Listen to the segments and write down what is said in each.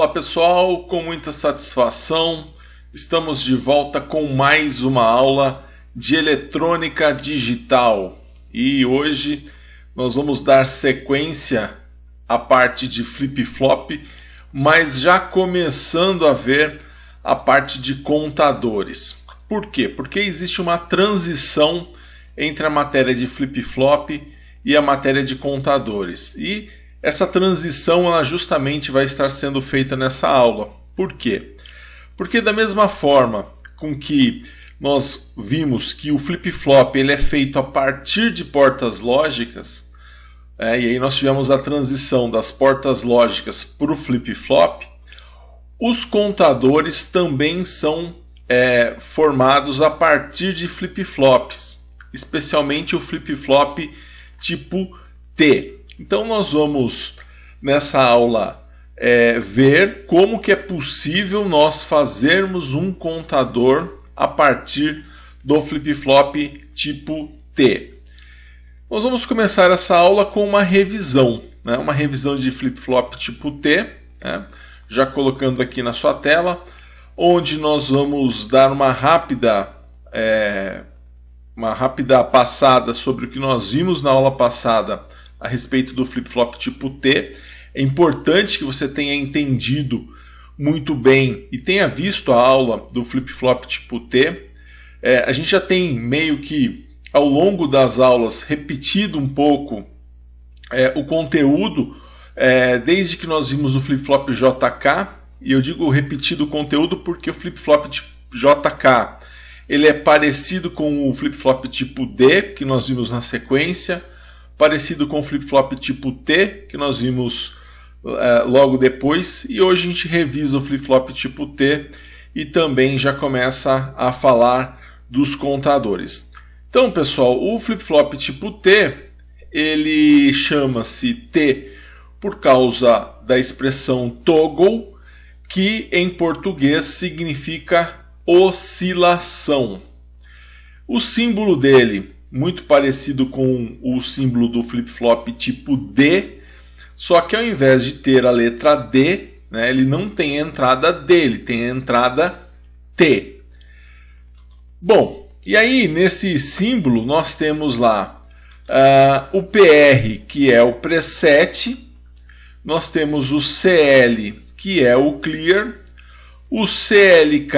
Olá pessoal, com muita satisfação estamos de volta com mais uma aula de eletrônica digital e hoje nós vamos dar sequência à parte de flip-flop, mas já começando a ver a parte de contadores. Por quê? Porque existe uma transição entre a matéria de flip-flop e a matéria de contadores. E essa transição ela justamente vai estar sendo feita nessa aula. Por quê? Porque da mesma forma com que nós vimos que o flip-flop ele é feito a partir de portas lógicas, é, e aí nós tivemos a transição das portas lógicas para o flip-flop, os contadores também são é, formados a partir de flip-flops, especialmente o flip-flop tipo T, então nós vamos nessa aula é, ver como que é possível nós fazermos um contador a partir do flip-flop tipo T. Nós vamos começar essa aula com uma revisão, né? uma revisão de flip-flop tipo T, né? já colocando aqui na sua tela, onde nós vamos dar uma rápida, é, uma rápida passada sobre o que nós vimos na aula passada a respeito do flip-flop tipo T. É importante que você tenha entendido muito bem e tenha visto a aula do flip-flop tipo T. É, a gente já tem meio que ao longo das aulas repetido um pouco é, o conteúdo, é, desde que nós vimos o flip-flop JK, e eu digo repetido o conteúdo porque o flip-flop JK ele é parecido com o flip-flop tipo D que nós vimos na sequência parecido com o flip-flop tipo T, que nós vimos eh, logo depois, e hoje a gente revisa o flip-flop tipo T e também já começa a falar dos contadores. Então, pessoal, o flip-flop tipo T, ele chama-se T por causa da expressão toggle, que em português significa oscilação. O símbolo dele muito parecido com o símbolo do flip-flop tipo D, só que ao invés de ter a letra D, né, ele não tem a entrada D, ele tem a entrada T. Bom, e aí nesse símbolo nós temos lá uh, o PR, que é o preset, nós temos o CL, que é o clear, o CLK,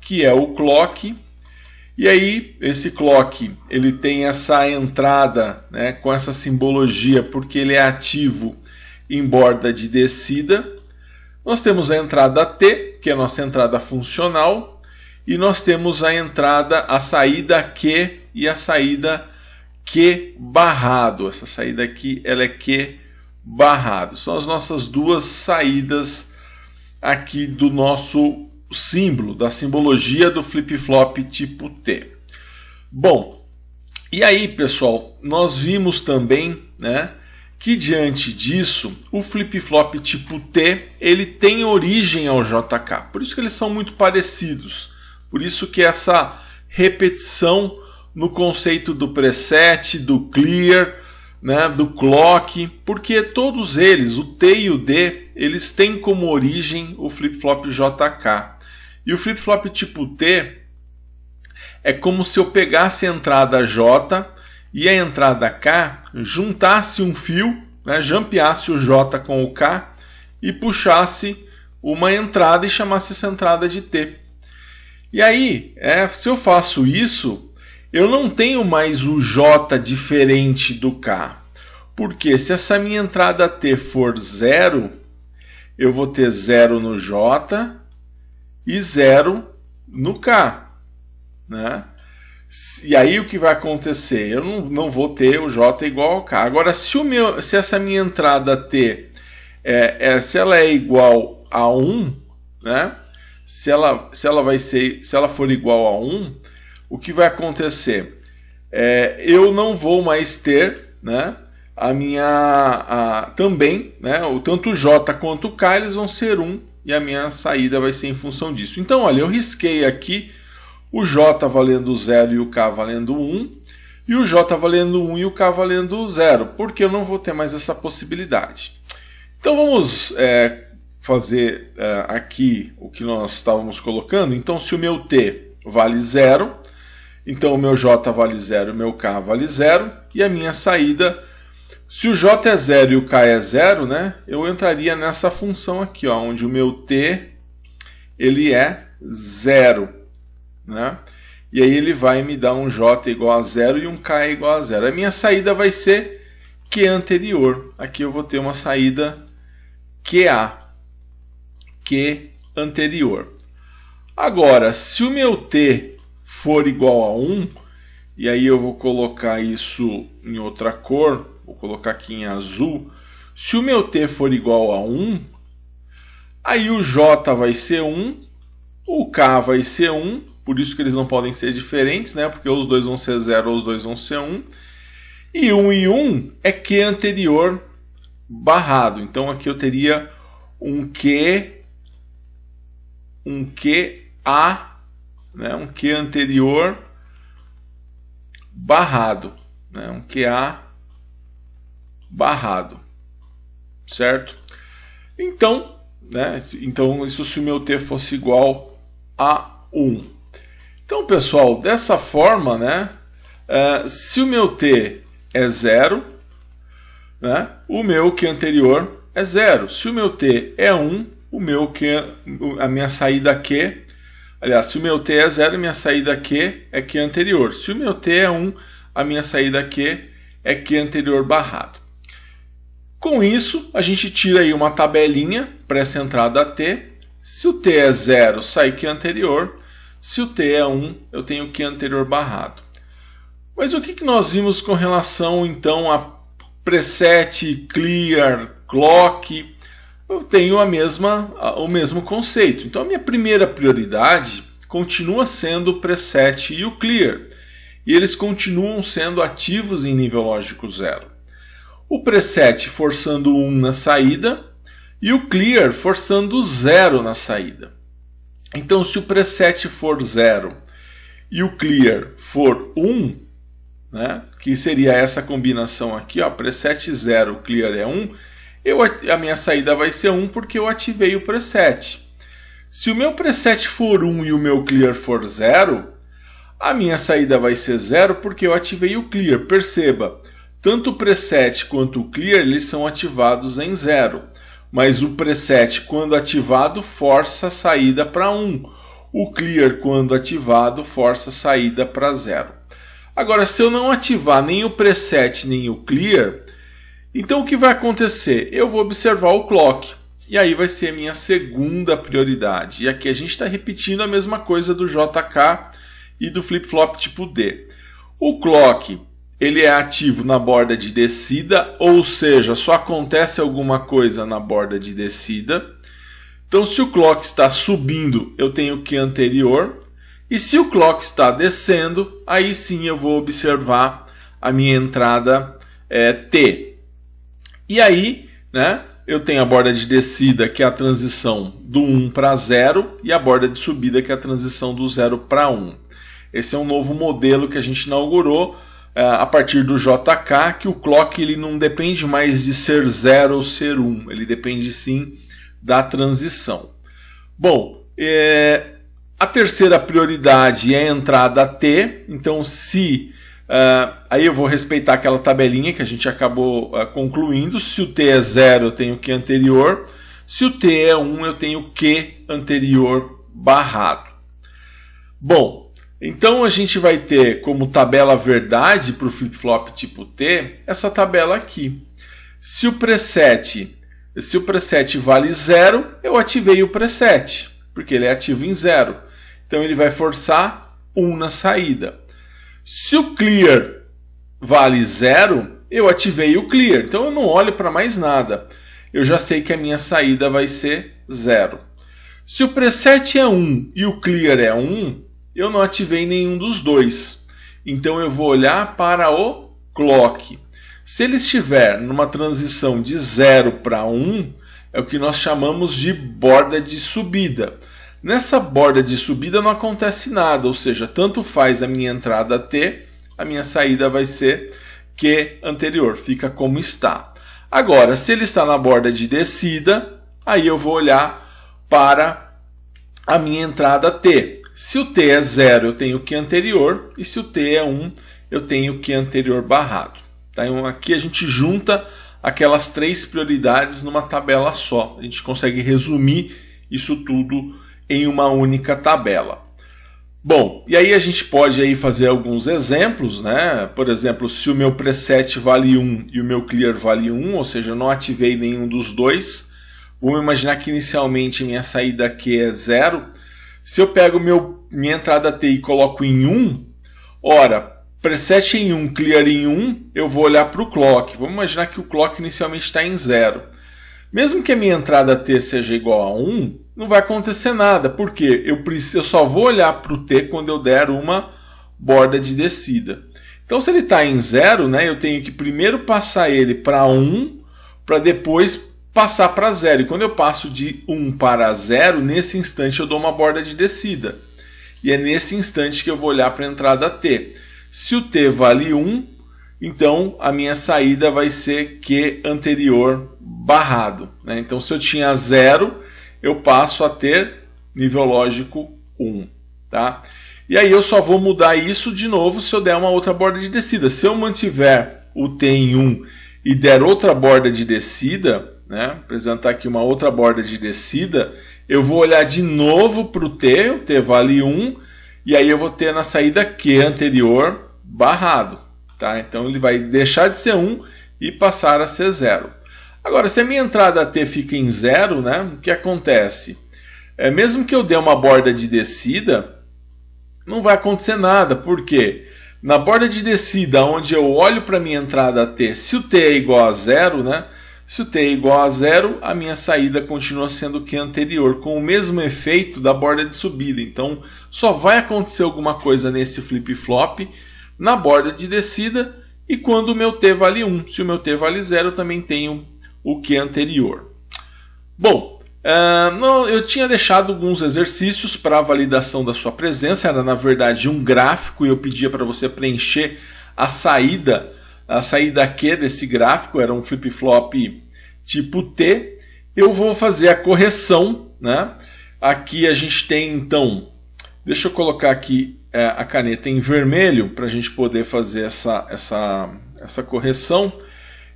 que é o clock, e aí esse clock ele tem essa entrada né, com essa simbologia porque ele é ativo em borda de descida. Nós temos a entrada T, que é a nossa entrada funcional, e nós temos a entrada, a saída Q e a saída Q barrado. Essa saída aqui ela é Q barrado. São as nossas duas saídas aqui do nosso símbolo, da simbologia do flip-flop tipo T. Bom, e aí pessoal, nós vimos também né, que diante disso o flip-flop tipo T ele tem origem ao JK, por isso que eles são muito parecidos, por isso que essa repetição no conceito do preset, do clear, né, do clock, porque todos eles, o T e o D, eles têm como origem o flip-flop JK. E o flip-flop tipo T é como se eu pegasse a entrada J e a entrada K, juntasse um fio, né, o J com o K e puxasse uma entrada e chamasse essa entrada de T. E aí, é, se eu faço isso, eu não tenho mais o J diferente do K. Porque se essa minha entrada T for zero, eu vou ter zero no J e zero no K. Né? E aí o que vai acontecer? Eu não, não vou ter o J igual ao K. Agora, se, o meu, se essa minha entrada T, é, é, se ela é igual a 1, né? se, ela, se, ela vai ser, se ela for igual a 1, o que vai acontecer? É, eu não vou mais ter né, a minha. A, também, né, o tanto J quanto o K eles vão ser 1 e a minha saída vai ser em função disso. Então, olha, eu risquei aqui o J valendo 0 e o K valendo 1, um, e o J valendo 1 um e o K valendo 0, porque eu não vou ter mais essa possibilidade. Então, vamos é, fazer é, aqui o que nós estávamos colocando. Então, se o meu T vale 0, então o meu J vale 0, o meu K vale 0, e a minha saída se o J é zero e o K é zero, né, eu entraria nessa função aqui, ó, onde o meu T ele é zero. Né? E aí ele vai me dar um J igual a zero e um K igual a zero. A minha saída vai ser Q anterior. Aqui eu vou ter uma saída QA, Q anterior. Agora, se o meu T for igual a 1, e aí eu vou colocar isso em outra cor, vou colocar aqui em azul, se o meu t for igual a 1, aí o j vai ser 1, o k vai ser 1, por isso que eles não podem ser diferentes, né? Porque os dois vão ser 0 ou os dois vão ser 1. E 1 e 1 é q anterior barrado. Então aqui eu teria um q um q a, né? Um q anterior barrado, né? Um q a barrado, certo? Então, né, então isso se o meu t fosse igual a 1. Então, pessoal, dessa forma, né, uh, se o meu t é zero, né, o meu que anterior é zero. Se o meu t é 1, o meu que a minha saída Q, aliás, se o meu t é zero, minha saída Q é Q anterior. Se o meu t é 1, a minha saída Q é Q anterior barrado. Com isso, a gente tira aí uma tabelinha para essa entrada T. Se o T é zero, sai que anterior. Se o T é 1, um, eu tenho que anterior barrado. Mas o que, que nós vimos com relação então a preset, clear, clock? Eu tenho a mesma, o mesmo conceito. Então a minha primeira prioridade continua sendo o preset e o clear. E eles continuam sendo ativos em nível lógico zero o preset forçando 1 na saída e o clear forçando 0 na saída. Então, se o preset for 0 e o clear for 1, né, que seria essa combinação aqui, ó, preset 0, clear é 1, eu, a minha saída vai ser 1 porque eu ativei o preset. Se o meu preset for 1 e o meu clear for 0, a minha saída vai ser 0 porque eu ativei o clear. Perceba, tanto o preset quanto o clear eles são ativados em zero, mas o preset quando ativado força a saída para 1. Um. O clear quando ativado força a saída para zero. Agora, se eu não ativar nem o preset nem o clear, então o que vai acontecer? Eu vou observar o clock. E aí vai ser a minha segunda prioridade. E aqui a gente está repetindo a mesma coisa do JK e do flip-flop tipo D. O clock ele é ativo na borda de descida, ou seja, só acontece alguma coisa na borda de descida. Então, se o clock está subindo, eu tenho que anterior, e se o clock está descendo, aí sim eu vou observar a minha entrada é, T. E aí, né, eu tenho a borda de descida, que é a transição do 1 para 0, e a borda de subida, que é a transição do 0 para 1. Esse é um novo modelo que a gente inaugurou é, a partir do JK que o clock ele não depende mais de ser 0 ou ser 1, um, ele depende sim da transição. Bom, é, a terceira prioridade é a entrada T, então se uh, aí eu vou respeitar aquela tabelinha que a gente acabou uh, concluindo, se o T é 0 eu tenho Q anterior, se o T é 1 um, eu tenho Q anterior barrado. Bom, então a gente vai ter como tabela verdade para o flip-flop tipo T essa tabela aqui. Se o preset, se o preset vale zero, eu ativei o preset, porque ele é ativo em zero. Então ele vai forçar 1 um na saída. Se o clear vale zero, eu ativei o clear. Então eu não olho para mais nada. Eu já sei que a minha saída vai ser zero. Se o preset é 1 um e o clear é 1, um, eu não ativei nenhum dos dois. Então eu vou olhar para o clock. Se ele estiver numa transição de 0 para 1, é o que nós chamamos de borda de subida. Nessa borda de subida não acontece nada, ou seja, tanto faz a minha entrada T, a minha saída vai ser Q anterior, fica como está. Agora, se ele está na borda de descida, aí eu vou olhar para a minha entrada T. Se o t é zero, eu tenho o que anterior, e se o t é 1, um, eu tenho o que anterior barrado. Tá? Então aqui a gente junta aquelas três prioridades numa tabela só. A gente consegue resumir isso tudo em uma única tabela. Bom, e aí a gente pode aí fazer alguns exemplos, né? Por exemplo, se o meu preset vale 1 e o meu clear vale 1, ou seja, eu não ativei nenhum dos dois, vamos imaginar que inicialmente minha saída aqui é 0, se eu pego meu, minha entrada T e coloco em 1, ora, preset em 1, clear em 1, eu vou olhar para o clock. Vamos imaginar que o clock inicialmente está em 0. Mesmo que a minha entrada T seja igual a 1, não vai acontecer nada, porque eu, preciso, eu só vou olhar para o T quando eu der uma borda de descida. Então, se ele está em 0, né, eu tenho que primeiro passar ele para 1, um, para depois passar para zero. E quando eu passo de 1 um para zero, nesse instante eu dou uma borda de descida. E é nesse instante que eu vou olhar para a entrada T. Se o T vale 1, então a minha saída vai ser Q anterior barrado. Né? Então se eu tinha zero, eu passo a ter nível lógico 1. Tá? E aí eu só vou mudar isso de novo se eu der uma outra borda de descida. Se eu mantiver o T em 1 e der outra borda de descida, né, apresentar tá aqui uma outra borda de descida, eu vou olhar de novo para o T, o T vale 1, e aí eu vou ter na saída Q anterior barrado. Tá? Então ele vai deixar de ser 1 e passar a ser 0. Agora, se a minha entrada T fica em 0, né, o que acontece? É, mesmo que eu dê uma borda de descida, não vai acontecer nada, porque na borda de descida, onde eu olho para minha entrada T, se o T é igual a 0, né, se o t é igual a zero, a minha saída continua sendo o que anterior, com o mesmo efeito da borda de subida. Então, só vai acontecer alguma coisa nesse flip-flop na borda de descida e quando o meu t vale 1. Se o meu t vale zero, eu também tenho o que anterior. Bom, eu tinha deixado alguns exercícios para a validação da sua presença. Era, na verdade, um gráfico e eu pedia para você preencher a saída a saída daqui desse gráfico, era um flip-flop tipo T. Eu vou fazer a correção, né? Aqui a gente tem então, deixa eu colocar aqui é, a caneta em vermelho para a gente poder fazer essa, essa, essa correção.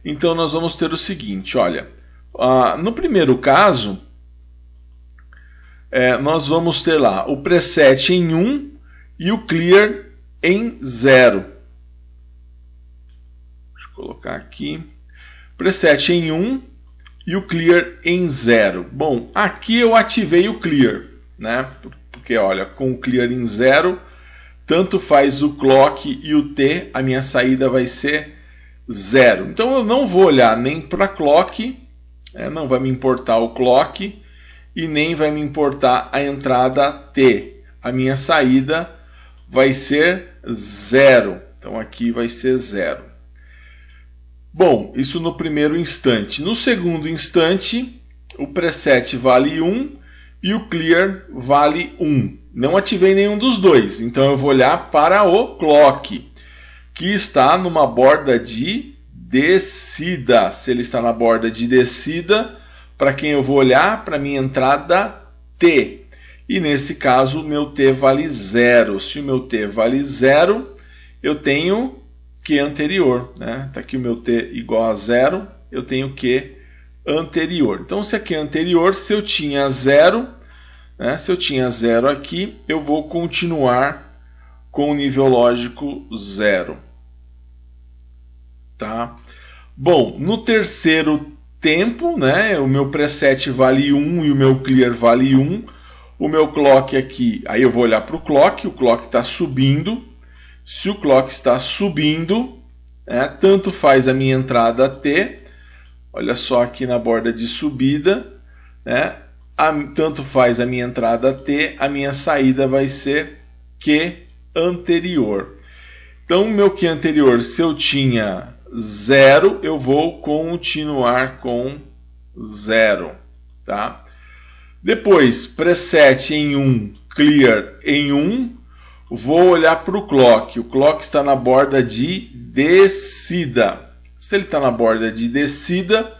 Então nós vamos ter o seguinte, olha, ah, no primeiro caso, é, nós vamos ter lá o preset em 1 um, e o clear em 0 colocar aqui. Preset em 1 um, e o clear em 0. Bom, aqui eu ativei o clear, né? Porque olha, com o clear em 0, tanto faz o clock e o T, a minha saída vai ser 0. Então eu não vou olhar nem para clock, né? não vai me importar o clock e nem vai me importar a entrada T. A minha saída vai ser 0. Então aqui vai ser 0. Bom, isso no primeiro instante. No segundo instante, o preset vale 1 e o clear vale 1. Não ativei nenhum dos dois, então eu vou olhar para o clock, que está numa borda de descida. Se ele está na borda de descida, para quem eu vou olhar? Para minha entrada T. E nesse caso, o meu T vale zero. Se o meu T vale zero, eu tenho Q anterior. Né? Está aqui o meu T igual a zero, eu tenho Q anterior. Então, se aqui é anterior, se eu tinha zero, né? se eu tinha zero aqui, eu vou continuar com o nível lógico zero. Tá? Bom, no terceiro tempo, né, o meu preset vale 1 e o meu clear vale 1. O meu clock aqui, aí eu vou olhar para o clock, o clock está subindo, se o clock está subindo, né, tanto faz a minha entrada T, olha só aqui na borda de subida, né, a, tanto faz a minha entrada T, a minha saída vai ser Q anterior. Então, o meu Q anterior, se eu tinha zero, eu vou continuar com zero, tá? Depois, preset em 1, um, clear em 1, um, Vou olhar para o clock. O clock está na borda de descida. Se ele está na borda de descida,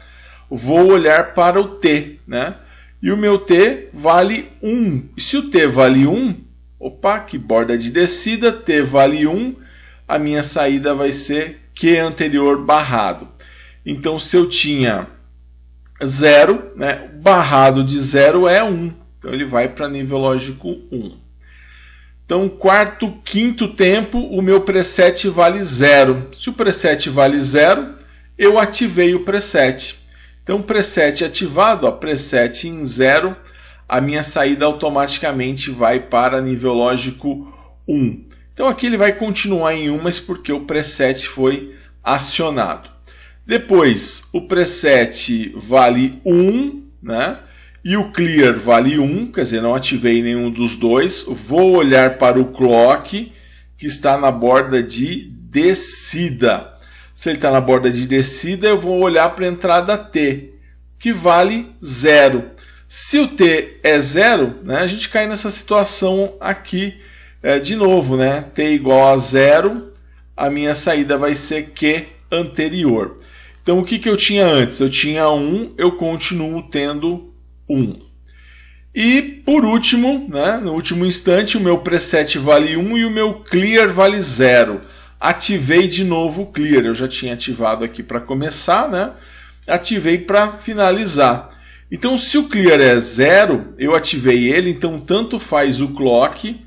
vou olhar para o T, né? E o meu T vale 1. E Se o T vale 1, opa, que borda de descida, T vale 1, a minha saída vai ser Q anterior barrado. Então, se eu tinha 0, né, barrado de 0 é 1. Então, ele vai para nível lógico 1. Então, quarto, quinto tempo, o meu preset vale zero. Se o preset vale zero, eu ativei o preset. Então, preset ativado, ó, preset em zero, a minha saída automaticamente vai para nível lógico 1. Então, aqui ele vai continuar em 1, mas porque o preset foi acionado. Depois, o preset vale 1, né? E o clear vale 1, quer dizer, não ativei nenhum dos dois. Vou olhar para o clock, que está na borda de descida. Se ele está na borda de descida, eu vou olhar para a entrada T, que vale 0. Se o T é 0, né, a gente cai nessa situação aqui é, de novo. Né? T igual a 0, a minha saída vai ser Q anterior. Então, o que, que eu tinha antes? Eu tinha 1, um, eu continuo tendo 1. E por último, né, no último instante, o meu preset vale 1 e o meu clear vale 0. Ativei de novo o clear, eu já tinha ativado aqui para começar, né? Ativei para finalizar. Então, se o clear é 0, eu ativei ele, então tanto faz o clock,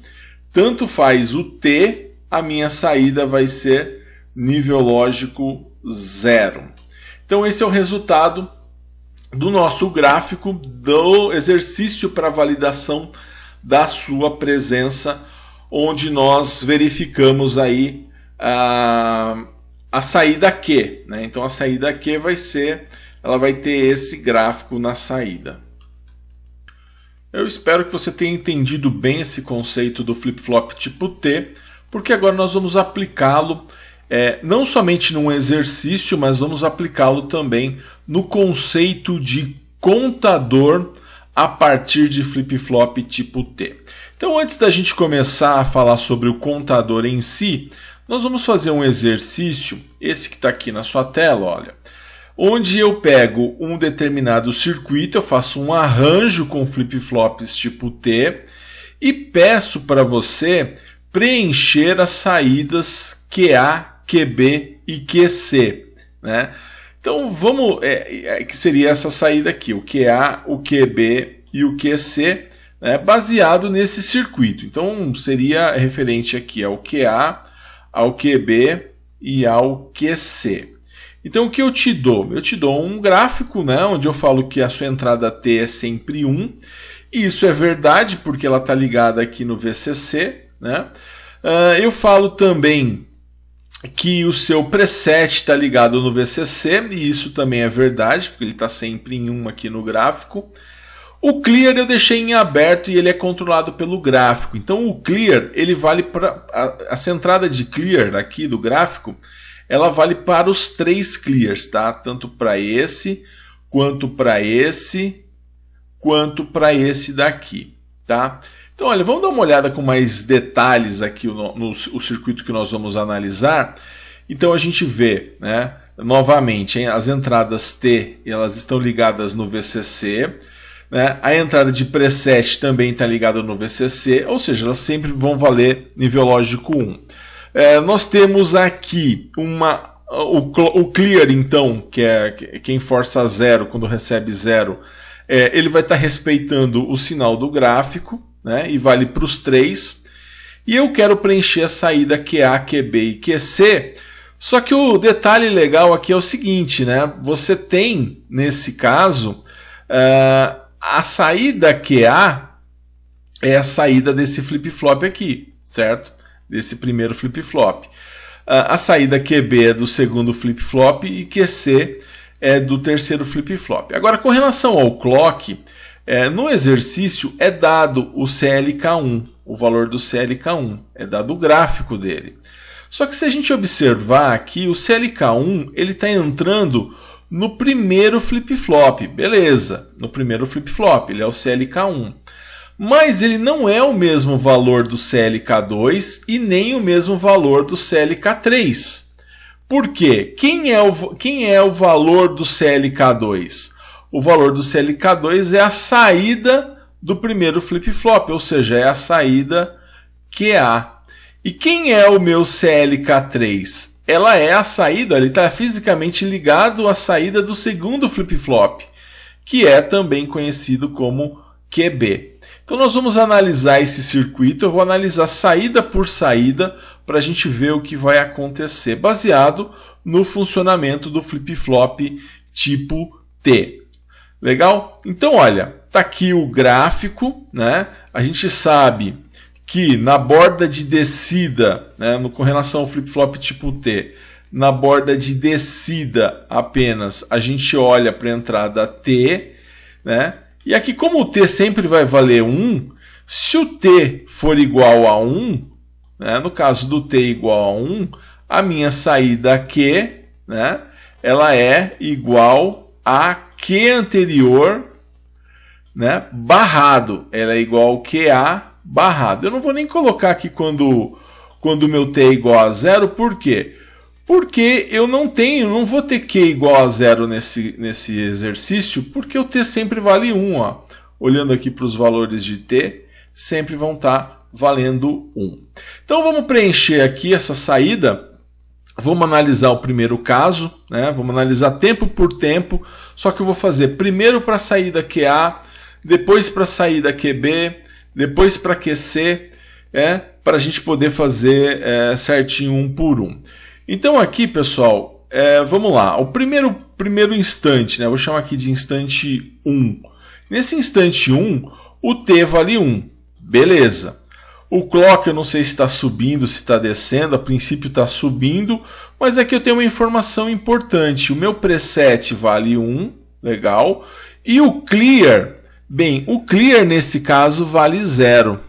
tanto faz o T, a minha saída vai ser nível lógico 0. Então, esse é o resultado do nosso gráfico do exercício para validação da sua presença, onde nós verificamos aí a, a saída Q. Né? Então a saída Q vai ser, ela vai ter esse gráfico na saída. Eu espero que você tenha entendido bem esse conceito do flip-flop tipo T, porque agora nós vamos aplicá-lo é, não somente num exercício, mas vamos aplicá-lo também no conceito de contador a partir de flip-flop tipo T. Então, antes da gente começar a falar sobre o contador em si, nós vamos fazer um exercício, esse que está aqui na sua tela, olha, onde eu pego um determinado circuito, eu faço um arranjo com flip-flops tipo T e peço para você preencher as saídas QA QB e QC, né? Então vamos, é, é, que seria essa saída aqui, o QA, o QB e o QC, né, baseado nesse circuito. Então seria referente aqui ao QA, ao QB e ao QC. Então o que eu te dou? Eu te dou um gráfico, né, onde eu falo que a sua entrada T é sempre 1. E isso é verdade porque ela está ligada aqui no VCC, né? Uh, eu falo também que o seu preset está ligado no VCC, e isso também é verdade, porque ele está sempre em 1 aqui no gráfico. O clear eu deixei em aberto e ele é controlado pelo gráfico. Então o clear, ele vale para a, a de clear aqui do gráfico, ela vale para os três clears, tá? Tanto para esse, quanto para esse, quanto para esse daqui, tá? Então, olha, vamos dar uma olhada com mais detalhes aqui no, no o circuito que nós vamos analisar. Então, a gente vê, né, novamente, hein, as entradas T elas estão ligadas no VCC, né, a entrada de preset também está ligada no VCC, ou seja, elas sempre vão valer nível lógico 1. É, nós temos aqui uma, o, o clear, então, que é quem força zero quando recebe zero, é, ele vai estar tá respeitando o sinal do gráfico, né? E vale para os três. E eu quero preencher a saída QA, é QB é e QC. É Só que o detalhe legal aqui é o seguinte, né? Você tem, nesse caso, uh, a saída QA é a saída desse flip-flop aqui, certo? Desse primeiro flip-flop. Uh, a saída QB é do segundo flip-flop e QC é do terceiro flip-flop. Agora, com relação ao clock, é, no exercício é dado o CLK1, o valor do CLK1, é dado o gráfico dele. Só que se a gente observar aqui, o CLK1 ele está entrando no primeiro flip-flop, beleza, no primeiro flip-flop, ele é o CLK1. Mas ele não é o mesmo valor do CLK2 e nem o mesmo valor do CLK3. Por quê? Quem é o, quem é o valor do CLK2? o valor do CLK2 é a saída do primeiro flip-flop, ou seja, é a saída QA. E quem é o meu CLK3? Ela é a saída, ele está fisicamente ligado à saída do segundo flip-flop, que é também conhecido como QB. Então nós vamos analisar esse circuito, eu vou analisar saída por saída para a gente ver o que vai acontecer, baseado no funcionamento do flip-flop tipo T. Legal? Então, olha, tá aqui o gráfico, né? A gente sabe que na borda de descida, né, no, com relação ao flip-flop tipo T, na borda de descida apenas a gente olha para a entrada T, né? E aqui, como o T sempre vai valer 1, se o T for igual a 1, né, no caso do T igual a 1, a minha saída Q, né, ela é igual a Q anterior, né, barrado. Ela é igual ao QA barrado. Eu não vou nem colocar aqui quando quando meu T é igual a zero, por quê? Porque eu não tenho, não vou ter Q igual a zero nesse, nesse exercício, porque o T sempre vale 1. Ó. Olhando aqui para os valores de T, sempre vão estar tá valendo 1. Então vamos preencher aqui essa saída Vamos analisar o primeiro caso, né? Vamos analisar tempo por tempo. Só que eu vou fazer primeiro para a saída QA, depois para a saída QB, depois para QC, é, para a gente poder fazer é, certinho um por um. Então aqui, pessoal, é, vamos lá. O primeiro, primeiro instante, né? vou chamar aqui de instante 1. Nesse instante 1, o T vale 1. Beleza. O clock eu não sei se está subindo, se está descendo, a princípio está subindo, mas aqui é eu tenho uma informação importante. O meu preset vale 1, legal, e o clear, bem, o clear nesse caso vale 0.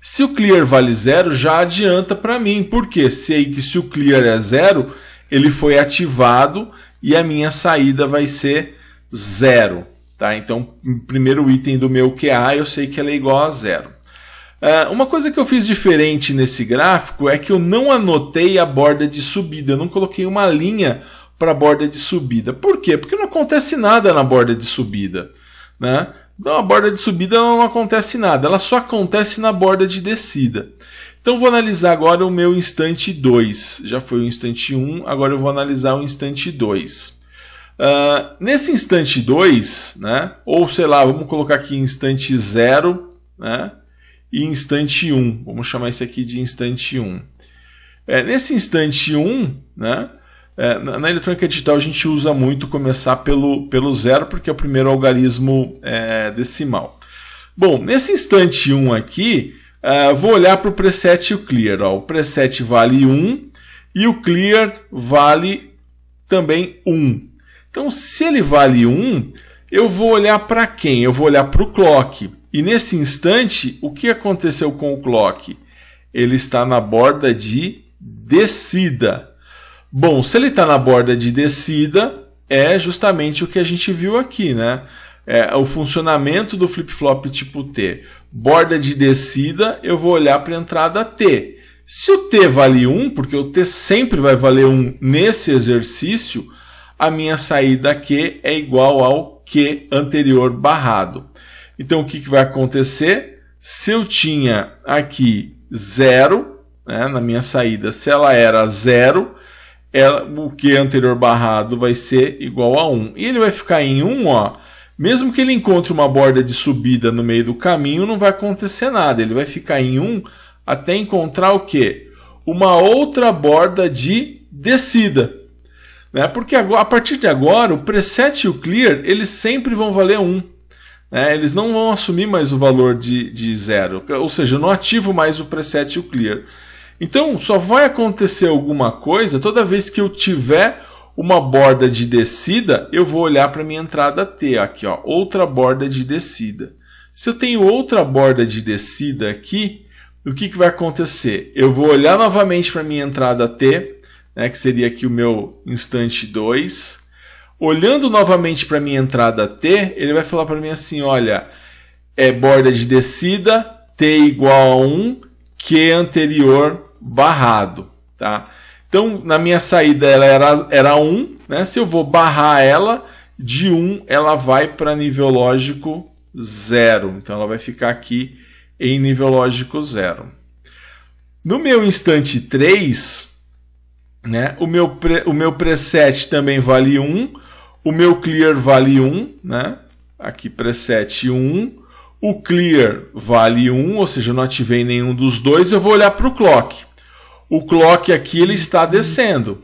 Se o clear vale 0, já adianta para mim, porque sei que se o clear é 0, ele foi ativado e a minha saída vai ser 0. Tá? Então, o primeiro item do meu QA eu sei que ela é igual a 0. Ah, uma coisa que eu fiz diferente nesse gráfico é que eu não anotei a borda de subida, eu não coloquei uma linha para a borda de subida. Por quê? Porque não acontece nada na borda de subida. Né? Então a borda de subida não acontece nada, ela só acontece na borda de descida. Então vou analisar agora o meu instante 2. Já foi o instante 1, um, agora eu vou analisar o instante 2. Uh, ah, nesse instante 2, né, ou sei lá, vamos colocar aqui instante 0, né, e instante 1. Vamos chamar isso aqui de instante 1. É, nesse instante 1, né, é, na, na, eletrônica digital a gente usa muito começar pelo, pelo zero, porque é o primeiro algarismo é, decimal. Bom, nesse instante 1 aqui, uh, vou olhar para o preset e o clear. Ó. O preset vale 1 e o clear vale também 1. Então, se ele vale 1, eu vou olhar para quem? Eu vou olhar para o clock. E nesse instante, o que aconteceu com o Clock? Ele está na borda de descida. Bom, se ele está na borda de descida, é justamente o que a gente viu aqui, né? É o funcionamento do flip-flop tipo T. Borda de descida, eu vou olhar para a entrada T. Se o T vale 1, porque o T sempre vai valer 1 nesse exercício, a minha saída Q é igual ao Q anterior barrado. Então, o que, que vai acontecer? Se eu tinha aqui 0, né, na minha saída, se ela era 0, ela, o Q anterior barrado vai ser igual a 1. Um. E ele vai ficar em 1, um, ó. Mesmo que ele encontre uma borda de subida no meio do caminho, não vai acontecer nada. Ele vai ficar em 1 um até encontrar o quê? Uma outra borda de descida. Né? Porque agora, a partir de agora, o preset e o clear, eles sempre vão valer 1. É, eles não vão assumir mais o valor de, de zero, ou seja, eu não ativo mais o preset e o clear. Então, só vai acontecer alguma coisa toda vez que eu tiver uma borda de descida, eu vou olhar para minha entrada T aqui, ó, outra borda de descida. Se eu tenho outra borda de descida aqui, o que, que vai acontecer? Eu vou olhar novamente para minha entrada T, né, que seria aqui o meu instante 2, Olhando novamente para minha entrada T, ele vai falar para mim assim, olha, é borda de descida, T igual a 1, Q anterior barrado, tá? Então, na minha saída ela era, era 1, né? Se eu vou barrar ela, de 1 ela vai para nível lógico 0. Então, ela vai ficar aqui em nível lógico 0. No meu instante 3, né, o, meu pre, o meu preset também vale 1, o meu clear vale 1, né? Aqui preset 1. O clear vale 1, ou seja, eu não ativei nenhum dos dois, eu vou olhar para o clock. O clock aqui ele está descendo.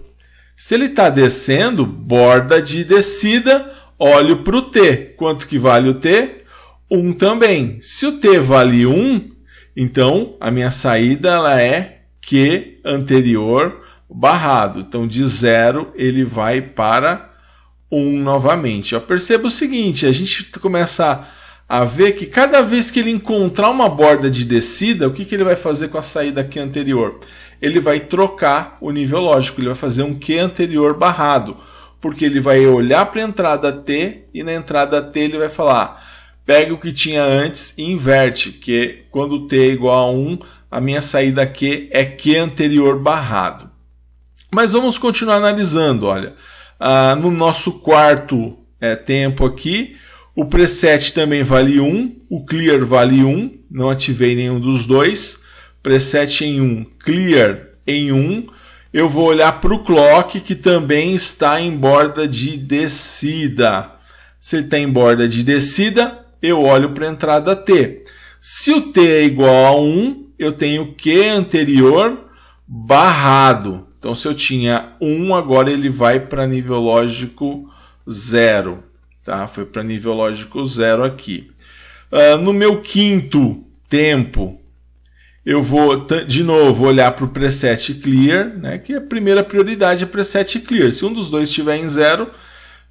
Se ele está descendo, borda de descida, olho para o T. Quanto que vale o T? 1 também. Se o T vale 1, então a minha saída ela é Q anterior barrado. Então de 0 ele vai para 1 novamente. Eu percebo o seguinte: a gente começa a ver que cada vez que ele encontrar uma borda de descida, o que, que ele vai fazer com a saída que anterior? Ele vai trocar o nível lógico, ele vai fazer um Q anterior barrado, porque ele vai olhar para a entrada T e na entrada T ele vai falar: pega o que tinha antes e inverte, que quando T é igual a 1, a minha saída Q é Q anterior barrado. Mas vamos continuar analisando, olha. Ah, no nosso quarto é, tempo aqui, o preset também vale 1, o clear vale 1, não ativei nenhum dos dois. Preset em 1, clear em 1. Eu vou olhar para o clock, que também está em borda de descida. Se ele está em borda de descida, eu olho para a entrada T. Se o T é igual a 1, eu tenho Q anterior barrado. Então, se eu tinha 1, agora ele vai para nível lógico 0. Tá? Foi para nível lógico 0 aqui. Uh, no meu quinto tempo, eu vou de novo olhar para o preset clear, né, que a primeira prioridade é preset clear. Se um dos dois estiver em zero,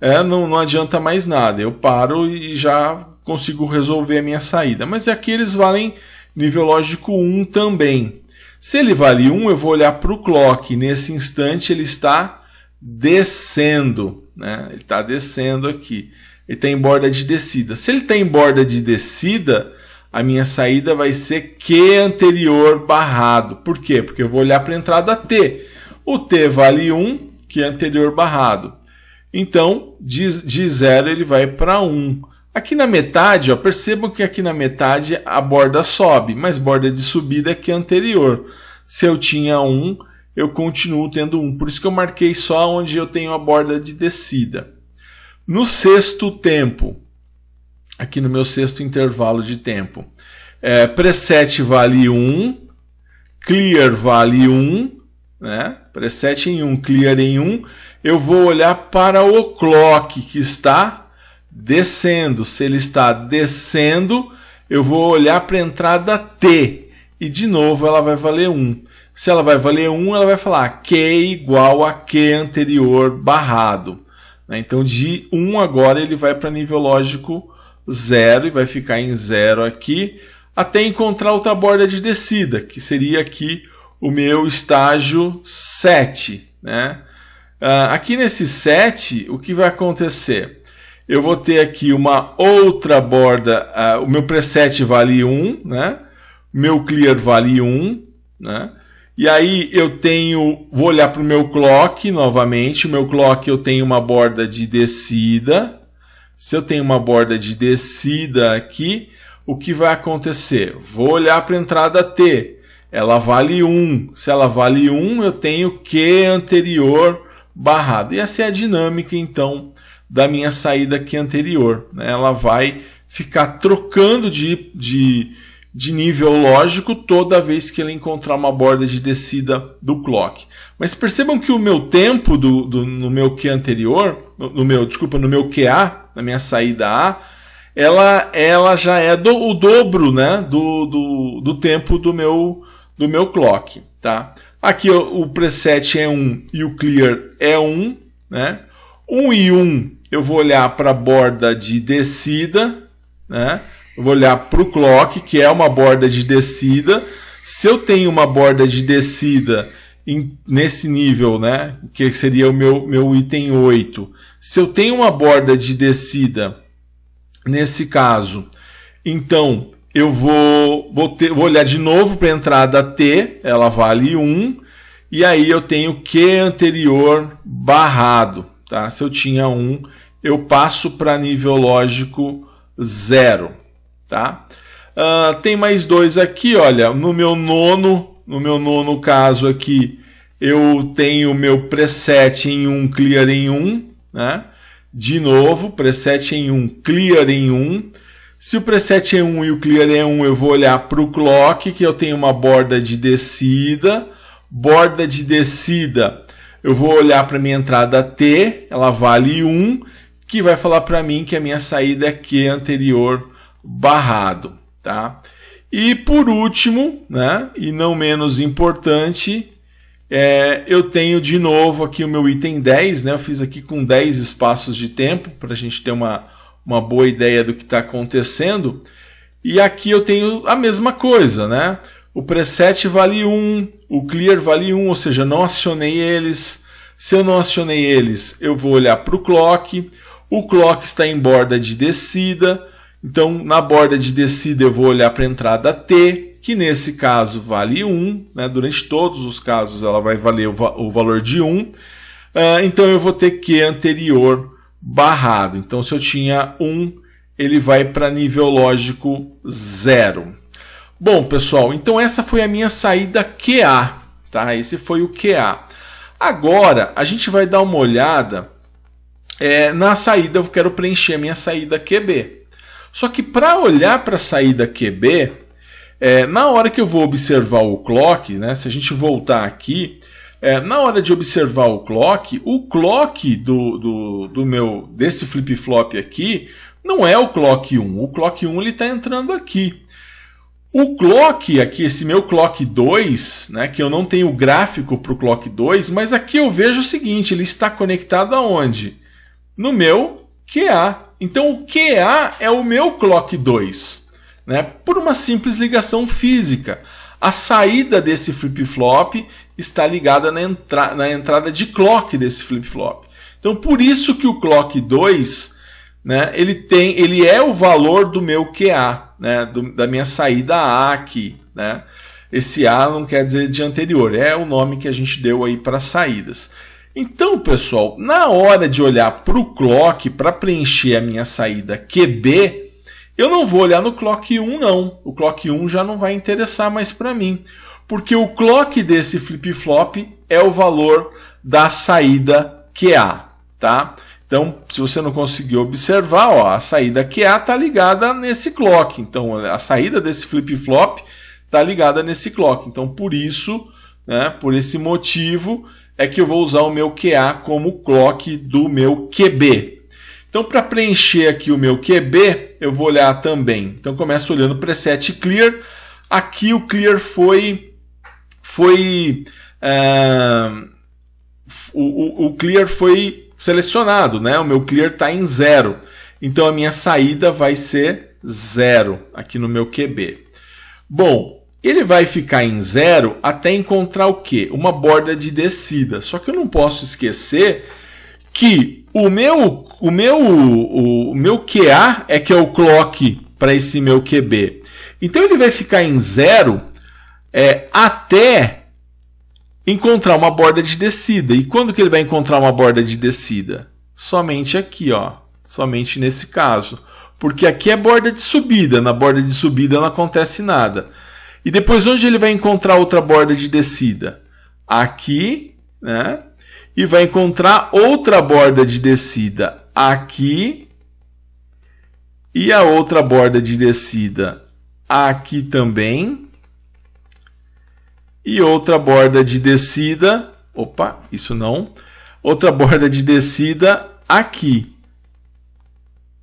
é, não, não adianta mais nada. Eu paro e já consigo resolver a minha saída. Mas aqui eles valem nível lógico 1 também. Se ele vale 1, eu vou olhar para o clock. Nesse instante, ele está descendo. Né? Ele está descendo aqui. Ele tem borda de descida. Se ele tem borda de descida, a minha saída vai ser Q anterior barrado. Por quê? Porque eu vou olhar para a entrada T. O T vale 1, que é anterior barrado. Então, de, 0 zero ele vai para 1. Aqui na metade, ó, percebam que aqui na metade a borda sobe, mas borda de subida é que é anterior. Se eu tinha 1, um, eu continuo tendo 1. Um. Por isso que eu marquei só onde eu tenho a borda de descida. No sexto tempo, aqui no meu sexto intervalo de tempo, é, preset vale 1, um, clear vale 1, né? preset em 1, clear em 1, eu vou olhar para o clock que está descendo. Se ele está descendo, eu vou olhar para a entrada T e de novo ela vai valer 1. Se ela vai valer 1, ela vai falar Q igual a Q anterior barrado. Né? Então de 1 agora ele vai para nível lógico 0 e vai ficar em 0 aqui até encontrar outra borda de descida, que seria aqui o meu estágio 7. Né? Ah, aqui nesse 7, o que vai acontecer? Eu vou ter aqui uma outra borda, uh, o meu preset vale 1, né? Meu clear vale 1, né? E aí eu tenho, vou olhar para o meu clock novamente, o meu clock eu tenho uma borda de descida. Se eu tenho uma borda de descida aqui, o que vai acontecer? Vou olhar para a entrada T, ela vale 1. Se ela vale 1, eu tenho Q anterior barrado. E essa assim é a dinâmica, então, da minha saída aqui anterior. Né? Ela vai ficar trocando de, de, de nível lógico toda vez que ela encontrar uma borda de descida do clock. Mas percebam que o meu tempo do, do no meu Q anterior, no, no, meu, desculpa, no meu QA, na minha saída A, ela, ela já é do, o dobro né, do, do, do tempo do meu, do meu clock. Tá? Aqui o, o preset é 1 e o clear é 1, né? 1 e 1 eu vou olhar para a borda de descida, né? Eu vou olhar para o clock, que é uma borda de descida. Se eu tenho uma borda de descida em, nesse nível, né? Que seria o meu, meu item 8. Se eu tenho uma borda de descida nesse caso, então eu vou, vou, ter, vou olhar de novo para a entrada T, ela vale 1, e aí eu tenho Q anterior barrado. Tá? Se eu tinha 1, um, eu passo para nível lógico 0. Tá? Uh, tem mais dois aqui, olha, no meu nono, no meu nono caso aqui, eu tenho meu preset em 1, um, clear em 1, um, né? De novo, preset em 1, um, clear em 1. Um. Se o preset é 1 um e o clear é 1, um, eu vou olhar para o clock, que eu tenho uma borda de descida. Borda de descida, eu vou olhar para minha entrada T, ela vale 1, que vai falar para mim que a minha saída é Q anterior barrado, tá? E por último, né, e não menos importante, é, eu tenho de novo aqui o meu item 10, né? Eu fiz aqui com 10 espaços de tempo para a gente ter uma, uma boa ideia do que está acontecendo. E aqui eu tenho a mesma coisa, né? O preset vale 1, o clear vale 1, ou seja, não acionei eles. Se eu não acionei eles, eu vou olhar para o clock. O clock está em borda de descida. Então, na borda de descida, eu vou olhar para a entrada T, que nesse caso vale 1. Né? Durante todos os casos, ela vai valer o, va o valor de 1. Uh, ah, então, eu vou ter Q anterior barrado. Então, se eu tinha 1, ele vai para nível lógico 0. Bom, pessoal, então essa foi a minha saída QA, tá? Esse foi o QA. Agora a gente vai dar uma olhada é, na saída, eu quero preencher a minha saída QB. Só que para olhar para a saída QB, é, na hora que eu vou observar o clock, né, se a gente voltar aqui, é, na hora de observar o clock, o clock do, do, do meu desse flip-flop aqui não é o clock 1. O clock 1 está entrando aqui. O clock aqui, esse meu clock 2, né, que eu não tenho gráfico para o clock 2, mas aqui eu vejo o seguinte, ele está conectado aonde? No meu QA. Então o QA é o meu clock 2, né, por uma simples ligação física. A saída desse flip-flop está ligada na, entra na entrada de clock desse flip-flop. Então por isso que o clock 2 né, ele tem, ele é o valor do meu QA, né, do, da minha saída A aqui, né? Esse A não quer dizer de anterior, é o nome que a gente deu aí para saídas. Então, pessoal, na hora de olhar para o clock para preencher a minha saída QB, eu não vou olhar no clock 1 não. O clock 1 já não vai interessar mais para mim, porque o clock desse flip-flop é o valor da saída QA, tá? Então, se você não conseguiu observar, ó, a saída QA está ligada nesse clock. Então, a saída desse flip-flop está ligada nesse clock. Então, por isso, né, por esse motivo, é que eu vou usar o meu QA como clock do meu QB. Então, para preencher aqui o meu QB, eu vou olhar também. Então, começo olhando o preset clear. Aqui o clear foi... foi eh, o, o, o clear foi selecionado, né? O meu clear está em zero. Então a minha saída vai ser zero aqui no meu QB. Bom, ele vai ficar em zero até encontrar o quê? Uma borda de descida. Só que eu não posso esquecer que o meu o meu o, meu QA é que é o clock para esse meu QB. Então ele vai ficar em zero é, até encontrar uma borda de descida. E quando que ele vai encontrar uma borda de descida? Somente aqui, ó. Somente nesse caso. Porque aqui é borda de subida. Na borda de subida não acontece nada. E depois onde ele vai encontrar outra borda de descida? Aqui, né? E vai encontrar outra borda de descida aqui. E a outra borda de descida aqui também e outra borda de descida. Opa, isso não. Outra borda de descida aqui.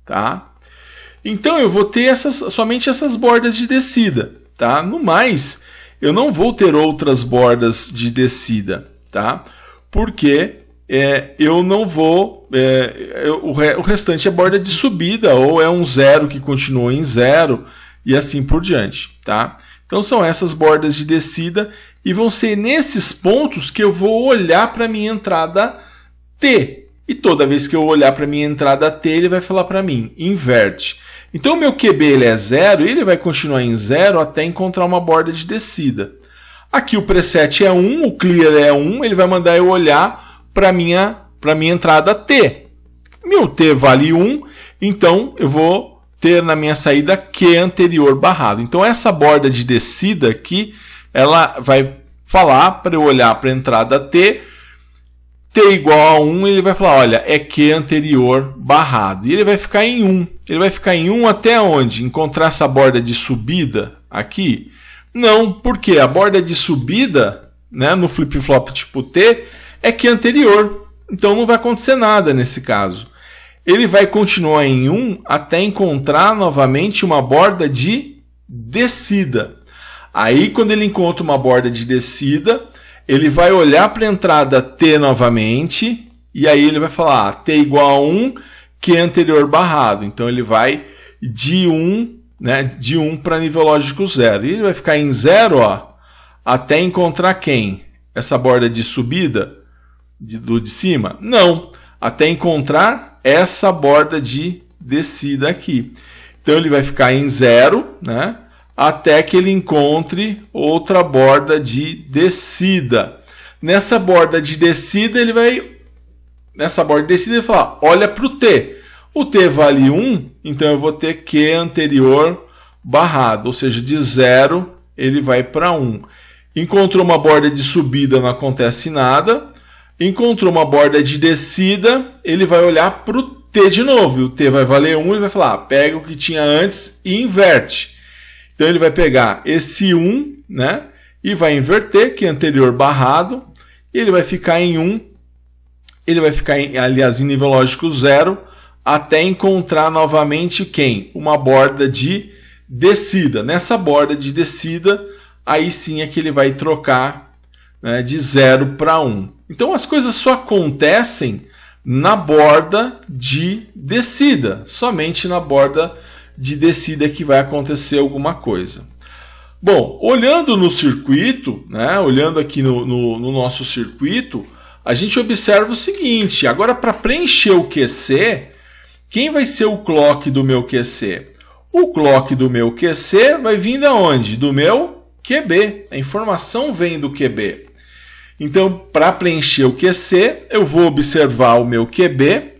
Tá? Então eu vou ter essas, somente essas bordas de descida, tá? No mais, eu não vou ter outras bordas de descida, tá? Porque é, eu não vou. É, eu, é, o, re, o restante é borda de subida, ou é um zero que continua em zero, e assim por diante, tá? Então são essas bordas de descida e vão ser nesses pontos que eu vou olhar para minha entrada T. E toda vez que eu olhar para minha entrada T, ele vai falar para mim, inverte. Então, meu QB ele é zero e ele vai continuar em zero até encontrar uma borda de descida. Aqui o preset é 1, um, o clear é 1, um, ele vai mandar eu olhar para minha, minha entrada T. Meu T vale 1, um, então eu vou ter na minha saída Q anterior barrado. Então, essa borda de descida aqui ela vai falar para eu olhar para a entrada T, T igual a 1, ele vai falar, olha, é Q anterior barrado. E ele vai ficar em 1. Ele vai ficar em 1 até onde? Encontrar essa borda de subida aqui? Não, porque a borda de subida né, no flip-flop tipo T é Q anterior. Então não vai acontecer nada nesse caso. Ele vai continuar em 1 até encontrar novamente uma borda de descida. Aí, quando ele encontra uma borda de descida, ele vai olhar para a entrada T novamente, e aí ele vai falar ah, T igual a 1, Q anterior barrado. Então, ele vai de 1, né, de 1 para nível lógico 0. E ele vai ficar em 0 ó, até encontrar quem? Essa borda de subida de, do de cima? Não, até encontrar essa borda de descida aqui. Então, ele vai ficar em zero, né? até que ele encontre outra borda de descida. Nessa borda de descida, ele vai. Nessa borda de descida, ele fala: olha para o T. O T vale 1, então eu vou ter Q anterior barrado, ou seja, de 0 ele vai para 1. Encontrou uma borda de subida, não acontece nada. Encontrou uma borda de descida, ele vai olhar para o T de novo. E o T vai valer 1, ele vai falar: ah, pega o que tinha antes e inverte. Então ele vai pegar esse 1, né? E vai inverter, que é anterior barrado, e ele vai ficar em 1, ele vai ficar, em, aliás, em nível lógico 0, até encontrar novamente quem? Uma borda de descida. Nessa borda de descida, aí sim é que ele vai trocar né, de 0 para 1. Então as coisas só acontecem na borda de descida, somente na borda de decida que vai acontecer alguma coisa. Bom, olhando no circuito, né, olhando aqui no, no, no nosso circuito, a gente observa o seguinte: agora para preencher o QC, quem vai ser o clock do meu QC? O clock do meu QC vai vir da onde? Do meu QB. A informação vem do QB. Então, para preencher o QC, eu vou observar o meu QB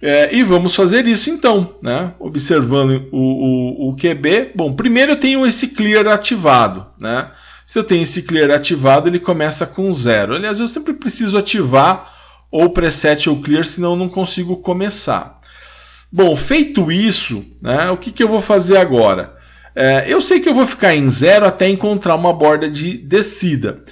é, e vamos fazer isso então, né? observando o, o, o QB. Bom, primeiro eu tenho esse clear ativado. Né? Se eu tenho esse clear ativado, ele começa com zero. Aliás, eu sempre preciso ativar ou preset ou clear, senão eu não consigo começar. Bom, feito isso, né, o que, que eu vou fazer agora? É, eu sei que eu vou ficar em zero até encontrar uma borda de descida.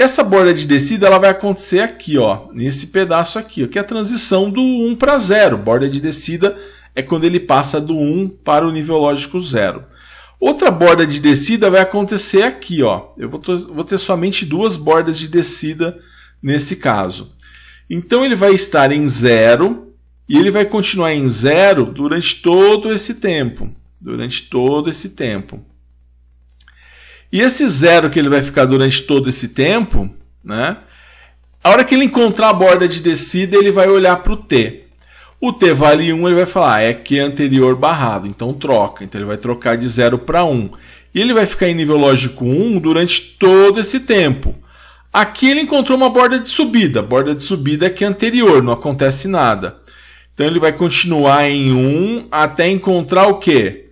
Essa borda de descida ela vai acontecer aqui, ó, nesse pedaço aqui, ó, que é a transição do 1 para 0. Borda de descida é quando ele passa do 1 para o nível lógico 0. Outra borda de descida vai acontecer aqui, ó. Eu vou ter somente duas bordas de descida nesse caso. Então ele vai estar em 0 e ele vai continuar em 0 durante todo esse tempo. Durante todo esse tempo. E esse zero que ele vai ficar durante todo esse tempo, né? A hora que ele encontrar a borda de descida, ele vai olhar para o T. O T vale 1, ele vai falar, ah, é Q anterior barrado, então troca. Então ele vai trocar de 0 para 1. E ele vai ficar em nível lógico 1 durante todo esse tempo. Aqui ele encontrou uma borda de subida. borda de subida é Q anterior, não acontece nada. Então ele vai continuar em 1 até encontrar o quê?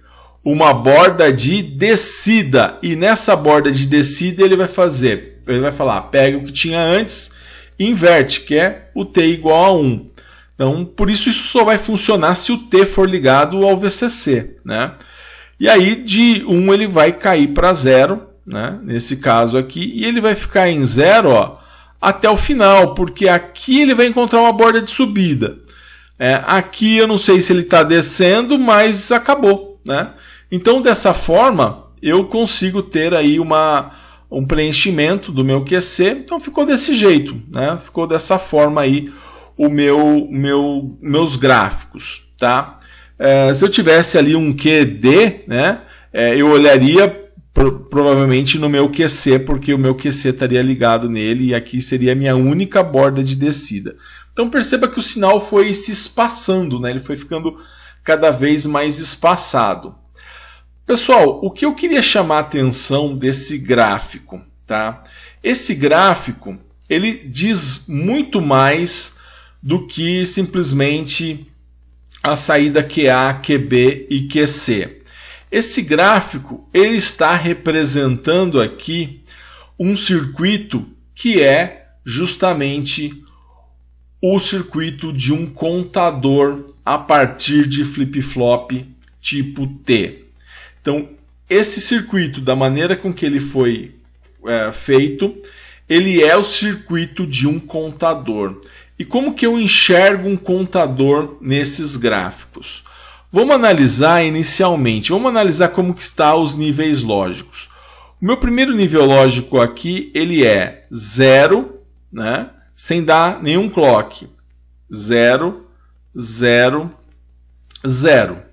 uma borda de descida. E nessa borda de descida ele vai fazer, ele vai falar, pega o que tinha antes, inverte, que é o t igual a 1. Então, por isso isso só vai funcionar se o t for ligado ao VCC, né? E aí de 1 ele vai cair para 0, né? Nesse caso aqui, e ele vai ficar em 0, até o final, porque aqui ele vai encontrar uma borda de subida. É, aqui eu não sei se ele está descendo, mas acabou, né? Então, dessa forma, eu consigo ter aí uma, um preenchimento do meu QC. Então, ficou desse jeito, né? Ficou dessa forma aí o meu, meu meus gráficos, tá? É, se eu tivesse ali um QD, né? É, eu olharia provavelmente no meu QC, porque o meu QC estaria ligado nele e aqui seria a minha única borda de descida. Então perceba que o sinal foi se espaçando, né? ele foi ficando cada vez mais espaçado. Pessoal, o que eu queria chamar a atenção desse gráfico, tá? Esse gráfico, ele diz muito mais do que simplesmente a saída QA, QB e QC. Esse gráfico, ele está representando aqui um circuito que é justamente o circuito de um contador a partir de flip-flop tipo T. Então, esse circuito, da maneira com que ele foi é, feito, ele é o circuito de um contador. E como que eu enxergo um contador nesses gráficos? Vamos analisar inicialmente, vamos analisar como que está os níveis lógicos. O meu primeiro nível lógico aqui, ele é zero, né, sem dar nenhum clock. Zero, zero, zero.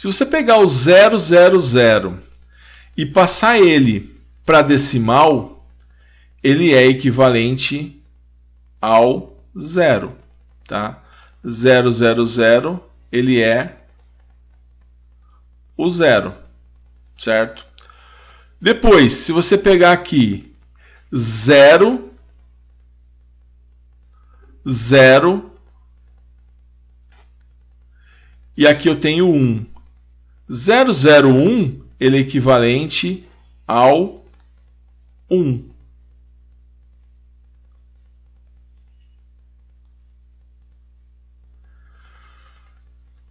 Se você pegar o 000 e passar ele para decimal, ele é equivalente ao zero, tá? 000 ele é o zero, certo? Depois, se você pegar aqui 0 0 e aqui eu tenho 1. Um. 001 ele é equivalente ao 1.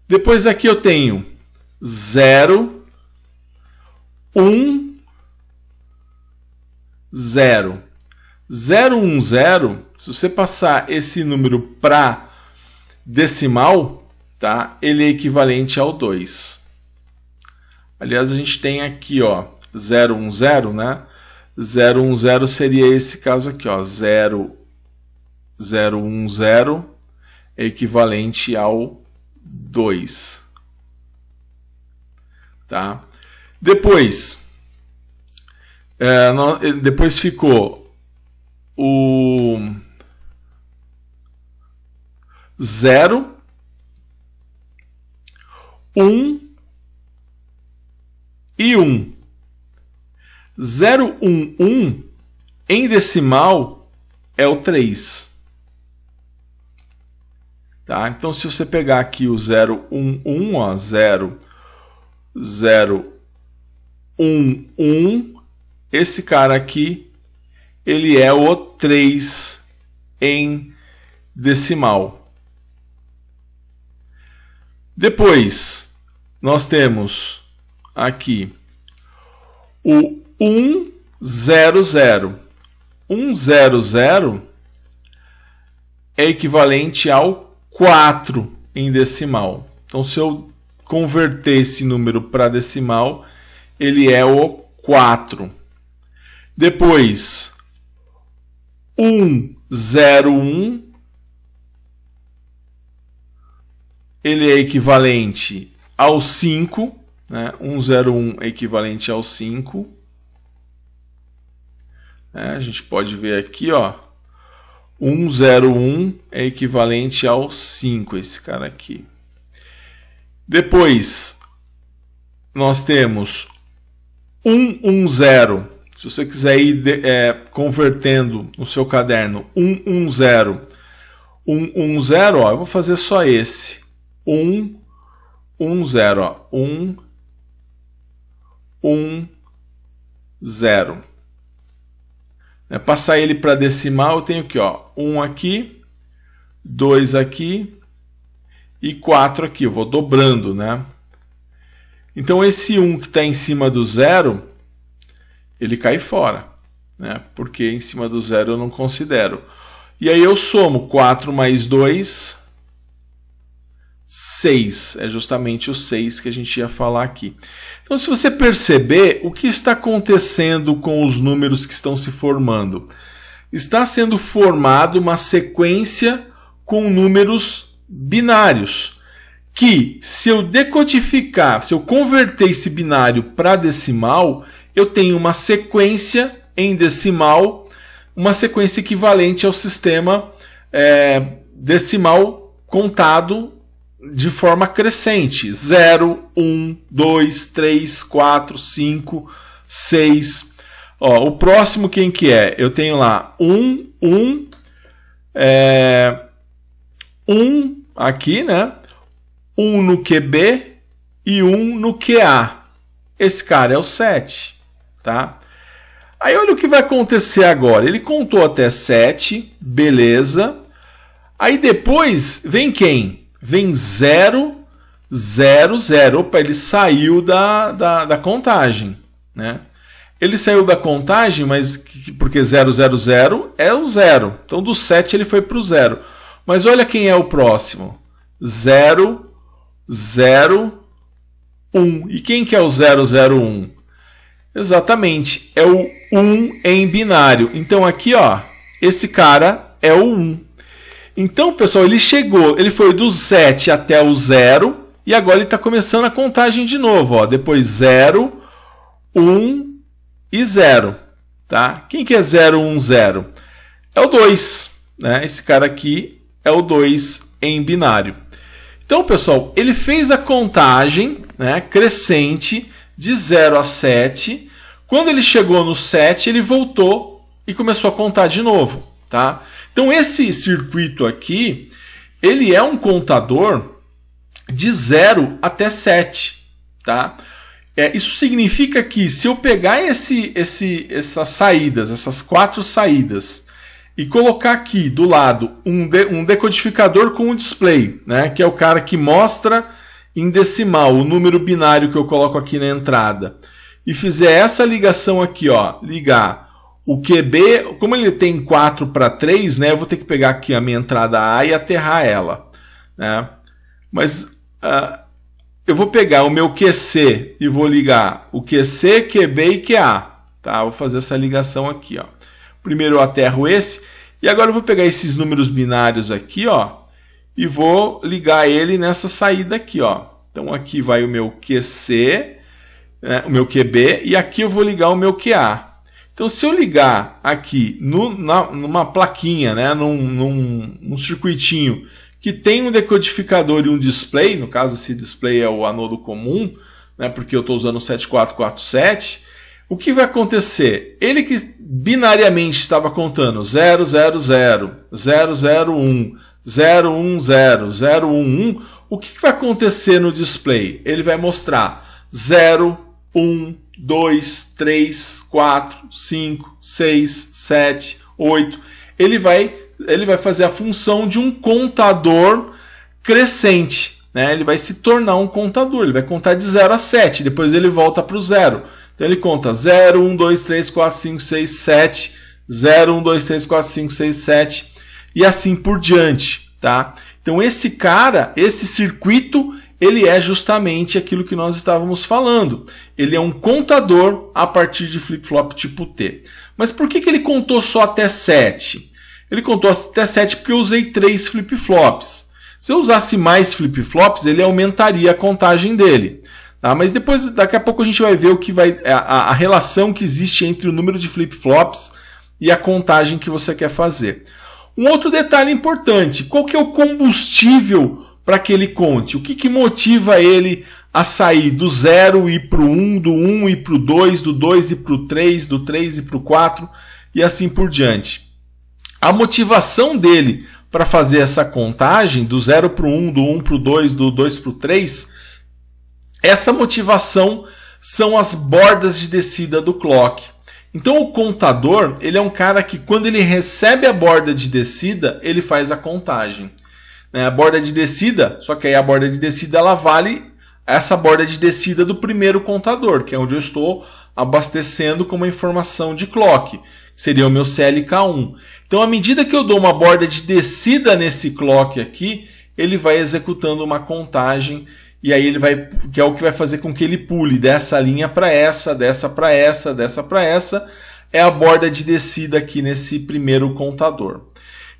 Depois aqui eu tenho 0, 1, 0. 0, 1, 0, se você passar esse número para decimal, tá? ele é equivalente ao 2. Aliás, a gente tem aqui, ó, 010, né? 010 seria esse caso aqui, ó, 010 é equivalente ao 2. Tá? Depois, é, eh, depois ficou o 0, 1, um, e 1. um em decimal é o 3. Tá? Então, se você pegar aqui o um ó, 0, 0, 1, 1, esse cara aqui, ele é o 3 em decimal. Depois, nós temos aqui o 100. 100 é equivalente ao 4 em decimal. Então, se eu converter esse número para decimal, ele é o 4. Depois, 101 ele é equivalente ao 5 né? 101 é equivalente ao 5. É, a gente pode ver aqui, ó. 101 é equivalente ao 5, esse cara aqui. Depois, nós temos 110. Se você quiser ir é, convertendo no seu caderno, 110. 110, ó, eu vou fazer só esse. 110, ó. 1 1, 0. É, passar ele para decimal, eu tenho que ó, 1 aqui, 2 aqui e 4 aqui. Eu vou dobrando, né? Então esse 1 que está em cima do zero, ele cai fora, né? Porque em cima do zero eu não considero. E aí eu somo 4 mais 2 6. É justamente o 6 que a gente ia falar aqui. Então, se você perceber o que está acontecendo com os números que estão se formando, está sendo formado uma sequência com números binários. Que se eu decodificar, se eu converter esse binário para decimal, eu tenho uma sequência em decimal, uma sequência equivalente ao sistema é, decimal contado de forma crescente. 0, 1, 2, 3, 4, 5, 6. Ó, o próximo quem que é? Eu tenho lá 1, 1, é, 1 aqui, né? 1 no QB e 1 no QA. Esse cara é o 7, tá? Aí olha o que vai acontecer agora. Ele contou até 7, beleza. Aí depois vem quem? vem 0, 0, 0. Opa, ele saiu da, da, da contagem, né? Ele saiu da contagem, mas porque 0, 0, 0 é o 0. Então do 7 ele foi para o 0. Mas olha quem é o próximo. 0, 0, 1. E quem que é o 0, 0, 1? Exatamente, é o 1 em binário. Então aqui, ó, esse cara é o 1. Então, pessoal, ele chegou, ele foi do 7 até o 0 e agora ele está começando a contagem de novo. Ó. Depois 0, 1 e 0. Tá? Quem que é 0, 1, 0? É o 2. Né? Esse cara aqui é o 2 em binário. Então, pessoal, ele fez a contagem né, crescente de 0 a 7. Quando ele chegou no 7, ele voltou e começou a contar de novo. Tá? Então esse circuito aqui, ele é um contador de 0 até 7, tá? É, isso significa que se eu pegar esse, esse, essas saídas, essas quatro saídas, e colocar aqui do lado um, de, um decodificador com um display, né, que é o cara que mostra em decimal o número binário que eu coloco aqui na entrada, e fizer essa ligação aqui, ó, ligar o QB, como ele tem 4 para 3, né? Eu vou ter que pegar aqui a minha entrada A e aterrar ela, né? Mas uh, eu vou pegar o meu QC e vou ligar o QC, QB e QA, tá? Vou fazer essa ligação aqui, ó. Primeiro eu aterro esse e agora eu vou pegar esses números binários aqui, ó, e vou ligar ele nessa saída aqui, ó. Então aqui vai o meu QC, né, o meu QB e aqui eu vou ligar o meu QA. Então, se eu ligar aqui no, na, numa plaquinha, né, num, num, num, circuitinho que tem um decodificador e um display, no caso esse display é o anodo comum, né, porque eu estou usando o 7447, o que vai acontecer? Ele que binariamente estava contando 000, 001, 010, 011, o que, que vai acontecer no display? Ele vai mostrar 0, 1, 2, 3, 4, 5, 6, 7, 8. Ele vai, ele vai fazer a função de um contador crescente. Né? Ele vai se tornar um contador. Ele vai contar de 0 a 7. Depois ele volta para o 0. Então ele conta 0, 1, 2, 3, 4, 5, 6, 7. 0, 1, 2, 3, 4, 5, 6, 7. E assim por diante. Tá? Então esse cara, esse circuito, ele é justamente aquilo que nós estávamos falando. Ele é um contador a partir de flip-flop tipo T. Mas por que, que ele contou só até 7? Ele contou até 7 porque eu usei 3 flip-flops. Se eu usasse mais flip-flops, ele aumentaria a contagem dele. Tá? Mas depois, daqui a pouco, a gente vai ver o que vai. a, a relação que existe entre o número de flip-flops e a contagem que você quer fazer. Um outro detalhe importante: qual que é o combustível para que ele conte? O que, que motiva ele a sair do zero e para o um, do um e para o dois, do dois e para o três, do três e para o quatro e assim por diante? A motivação dele para fazer essa contagem do zero para o um, do um para o dois, do dois para o três, essa motivação são as bordas de descida do clock. Então o contador, ele é um cara que quando ele recebe a borda de descida, ele faz a contagem né, a borda de descida, só que aí a borda de descida ela vale essa borda de descida do primeiro contador, que é onde eu estou abastecendo com uma informação de clock, que seria o meu CLK1. Então, à medida que eu dou uma borda de descida nesse clock aqui, ele vai executando uma contagem e aí ele vai que é o que vai fazer com que ele pule dessa linha para essa, dessa para essa, dessa para essa, é a borda de descida aqui nesse primeiro contador.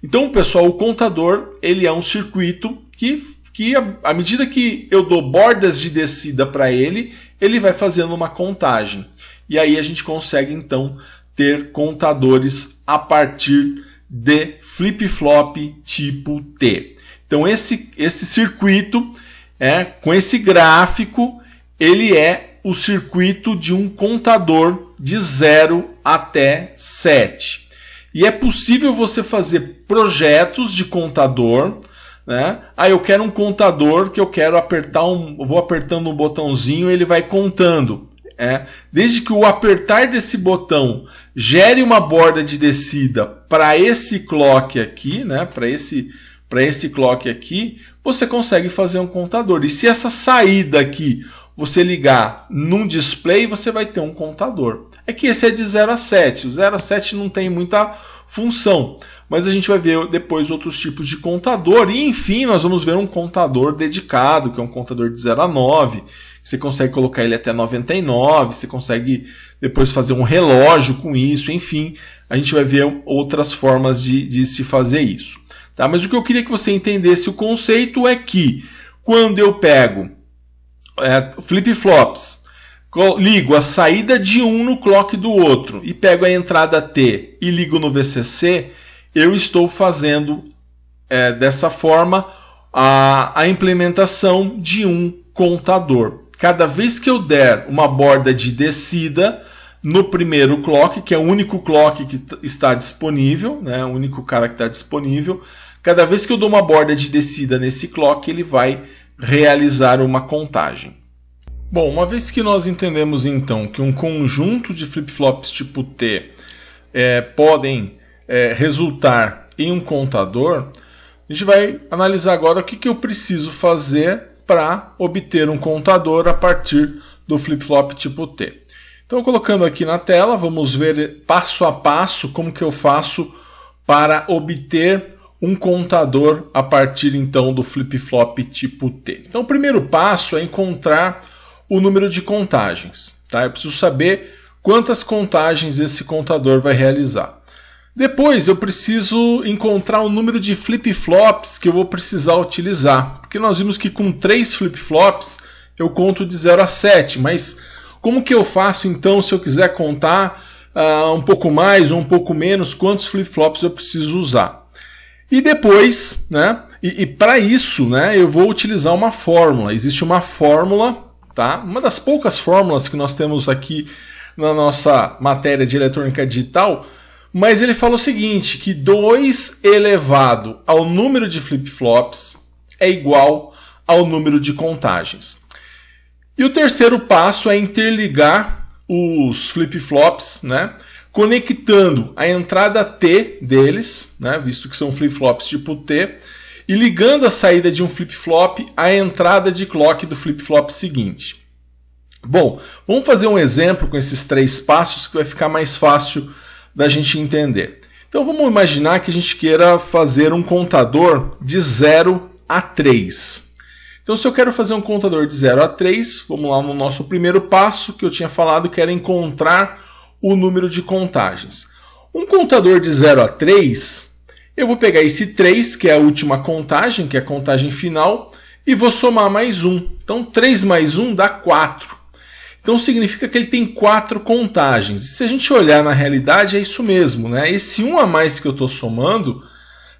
Então, pessoal, o contador ele é um circuito que, que à medida que eu dou bordas de descida para ele, ele vai fazendo uma contagem. E aí a gente consegue então ter contadores a partir de flip-flop tipo T. Então esse, esse circuito é com esse gráfico, ele é o circuito de um contador de 0 até 7. E é possível você fazer projetos de contador. Né? Ah, eu quero um contador que eu quero apertar um. Vou apertando um botãozinho ele vai contando. É, desde que o apertar desse botão gere uma borda de descida para esse clock aqui, né? Para esse para esse clock aqui, você consegue fazer um contador. E se essa saída aqui você ligar num display, você vai ter um contador. É que esse é de 0 a 7. O 0 a 7 não tem muita função mas a gente vai ver depois outros tipos de contador, e enfim, nós vamos ver um contador dedicado, que é um contador de 0 a 9, você consegue colocar ele até 99, você consegue depois fazer um relógio com isso, enfim, a gente vai ver outras formas de, de se fazer isso. Tá? Mas o que eu queria que você entendesse o conceito é que quando eu pego é, flip-flops, ligo a saída de um no clock do outro e pego a entrada T e ligo no VCC, eu estou fazendo é, dessa forma a, a implementação de um contador. Cada vez que eu der uma borda de descida no primeiro clock, que é o único clock que está disponível, né, o único cara que está disponível, cada vez que eu dou uma borda de descida nesse clock, ele vai realizar uma contagem. Bom, uma vez que nós entendemos então que um conjunto de flip-flops tipo T é, podem é, resultar em um contador, a gente vai analisar agora o que, que eu preciso fazer para obter um contador a partir do flip-flop tipo T. Então, colocando aqui na tela, vamos ver passo a passo como que eu faço para obter um contador a partir então do flip-flop tipo T. Então, o primeiro passo é encontrar o número de contagens. Tá? Eu preciso saber quantas contagens esse contador vai realizar. Depois eu preciso encontrar o número de flip-flops que eu vou precisar utilizar, porque nós vimos que com três flip-flops eu conto de 0 a 7, mas como que eu faço então se eu quiser contar uh, um pouco mais ou um pouco menos quantos flip-flops eu preciso usar? E depois, né, e, e para isso, né, eu vou utilizar uma fórmula. Existe uma fórmula, tá? Uma das poucas fórmulas que nós temos aqui na nossa matéria de eletrônica digital, mas ele fala o seguinte, que 2 elevado ao número de flip-flops é igual ao número de contagens. E o terceiro passo é interligar os flip-flops, né? Conectando a entrada T deles, né? Visto que são flip-flops tipo T, e ligando a saída de um flip-flop à entrada de clock do flip-flop seguinte. Bom, vamos fazer um exemplo com esses três passos que vai ficar mais fácil da gente entender. Então vamos imaginar que a gente queira fazer um contador de 0 a 3. Então se eu quero fazer um contador de 0 a 3, vamos lá no nosso primeiro passo que eu tinha falado que era encontrar o número de contagens. Um contador de 0 a 3, eu vou pegar esse 3, que é a última contagem, que é a contagem final, e vou somar mais um. Então 3 mais 1 dá 4. Então significa que ele tem quatro contagens. E se a gente olhar na realidade, é isso mesmo, né? Esse um a mais que eu estou somando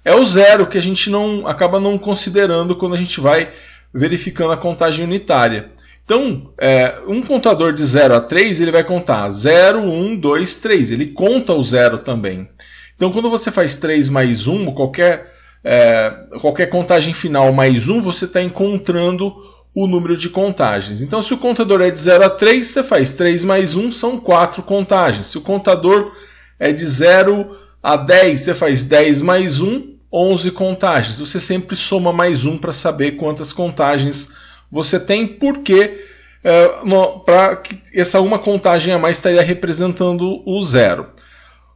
é o zero que a gente não acaba não considerando quando a gente vai verificando a contagem unitária. Então, é, um contador de 0 a 3, ele vai contar 0, 1, 2, 3. Ele conta o zero também. Então, quando você faz 3 mais 1, qualquer, é, qualquer contagem final mais 1, você está encontrando o número de contagens. Então, se o contador é de 0 a 3, você faz 3 mais 1, são 4 contagens. Se o contador é de 0 a 10, você faz 10 mais 1, 11 contagens. Você sempre soma mais 1 para saber quantas contagens você tem, porque é, eh, para essa uma contagem a mais estaria representando o zero.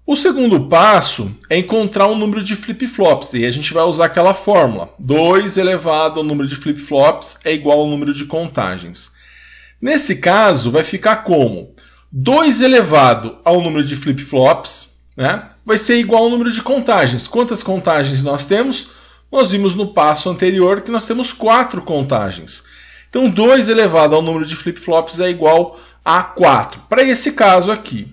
O segundo passo é encontrar o um número de flip-flops, e a gente vai usar aquela fórmula. 2 elevado ao número de flip-flops é igual ao número de contagens. Nesse caso, vai ficar como 2 elevado ao número de flip-flops né, vai ser igual ao número de contagens. Quantas contagens nós temos? Nós vimos no passo anterior que nós temos 4 contagens. Então, 2 elevado ao número de flip-flops é igual a 4. Para esse caso aqui,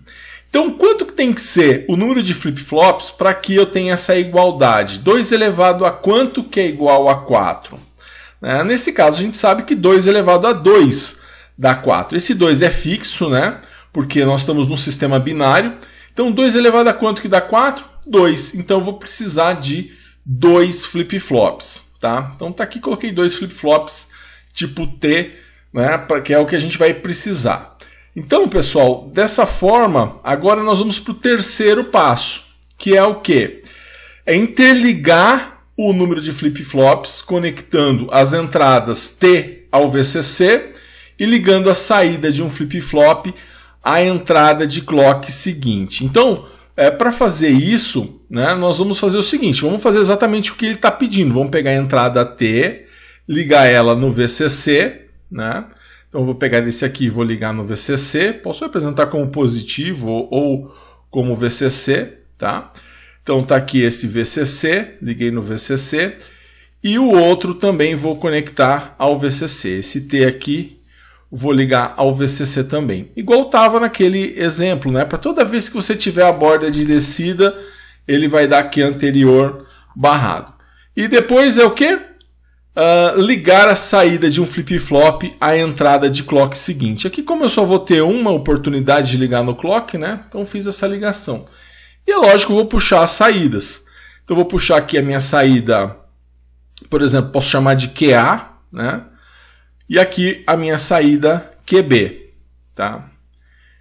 então, quanto que tem que ser o número de flip-flops para que eu tenha essa igualdade? 2 elevado a quanto que é igual a 4? Né? Nesse caso, a gente sabe que 2 elevado a 2 dá 4. Esse 2 é fixo, né? Porque nós estamos num sistema binário. Então, 2 elevado a quanto que dá 4? 2. Então, eu vou precisar de 2 flip-flops, tá? Então, está aqui, coloquei 2 flip-flops tipo T, né? Que é o que a gente vai precisar. Então, pessoal, dessa forma, agora nós vamos para o terceiro passo, que é o que? É interligar o número de flip-flops, conectando as entradas T ao VCC e ligando a saída de um flip-flop à entrada de clock seguinte. Então, é, para fazer isso, né, nós vamos fazer o seguinte, vamos fazer exatamente o que ele está pedindo. Vamos pegar a entrada T, ligar ela no VCC, né? Então eu vou pegar esse aqui e vou ligar no VCC. Posso representar como positivo ou como VCC, tá? Então está aqui esse VCC, liguei no VCC. E o outro também vou conectar ao VCC. Esse T aqui vou ligar ao VCC também. Igual estava naquele exemplo, né? Para toda vez que você tiver a borda de descida, ele vai dar aqui anterior barrado. E depois é o que? uh, ligar a saída de um flip-flop à entrada de clock seguinte. Aqui, como eu só vou ter uma oportunidade de ligar no clock, né? Então fiz essa ligação. E é lógico, eu vou puxar as saídas. Então vou puxar aqui a minha saída, por exemplo, posso chamar de QA, né? E aqui a minha saída QB, tá?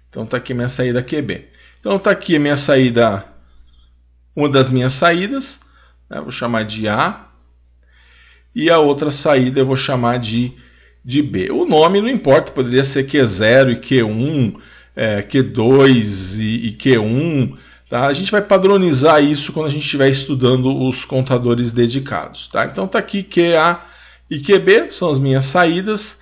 Então tá aqui a minha saída QB. Então tá aqui a minha saída, uma das minhas saídas, né? vou chamar de A e a outra saída eu vou chamar de, de B. O nome não importa, poderia ser Q0 e Q1, é, Q2 e, e Q1. Tá? A gente vai padronizar isso quando a gente estiver estudando os contadores dedicados. Tá? Então está aqui QA e QB, são as minhas saídas.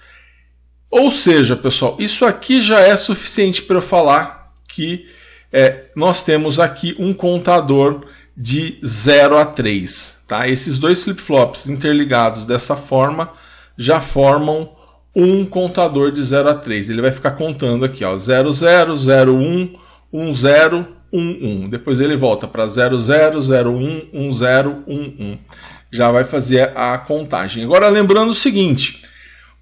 Ou seja, pessoal, isso aqui já é suficiente para eu falar que é, nós temos aqui um contador de 0 a 3. Tá? Esses dois flip-flops interligados dessa forma já formam um contador de 0 a 3. Ele vai ficar contando aqui, ó, 0, 0, 0, 1, 1, 0, 1, 1. Depois ele volta para 0, 0, 0, 1, 1, 0, 1, 1. Já vai fazer a contagem. Agora, lembrando o seguinte,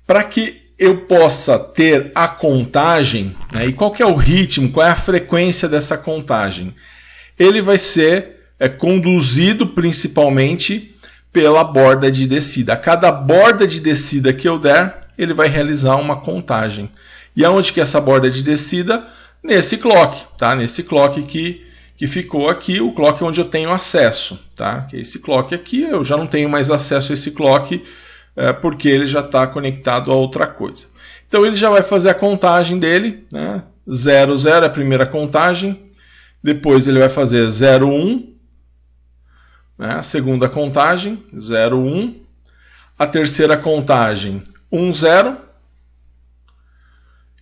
para que eu possa ter a contagem, né, e qual que é o ritmo, qual é a frequência dessa contagem? Ele vai ser é conduzido principalmente pela borda de descida. A cada borda de descida que eu der, ele vai realizar uma contagem. E aonde que é essa borda de descida? Nesse clock, tá? Nesse clock que, que ficou aqui, o clock onde eu tenho acesso, tá? Que é esse clock aqui, eu já não tenho mais acesso a esse clock é, porque ele já está conectado a outra coisa. Então ele já vai fazer a contagem dele, né? 00 é a primeira contagem, depois ele vai fazer 01, né? A segunda contagem, 0, 1. A terceira contagem, 1, 0.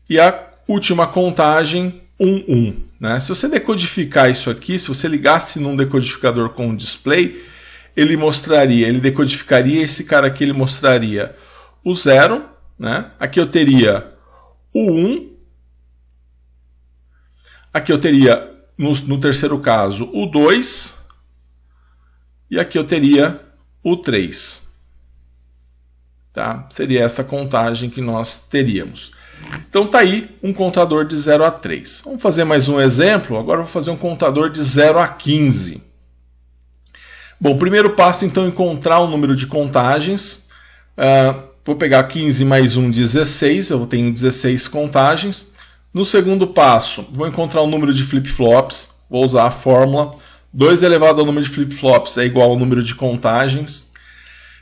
E a última contagem, 1, 1. Né? Se você decodificar isso aqui, se você ligasse num decodificador com um display, ele mostraria, ele decodificaria esse cara aqui, ele mostraria o 0, né? Aqui eu teria o 1, um. aqui eu teria, no, no terceiro caso, o 2, e aqui eu teria o 3. Tá? Seria essa contagem que nós teríamos. Então está aí um contador de 0 a 3. Vamos fazer mais um exemplo? Agora eu vou fazer um contador de 0 a 15. Bom, primeiro passo então é encontrar o número de contagens. Uh, vou pegar 15 mais 1, 16. Eu tenho 16 contagens. No segundo passo, vou encontrar o número de flip-flops. Vou usar a fórmula 2 elevado ao número de flip-flops é igual ao número de contagens.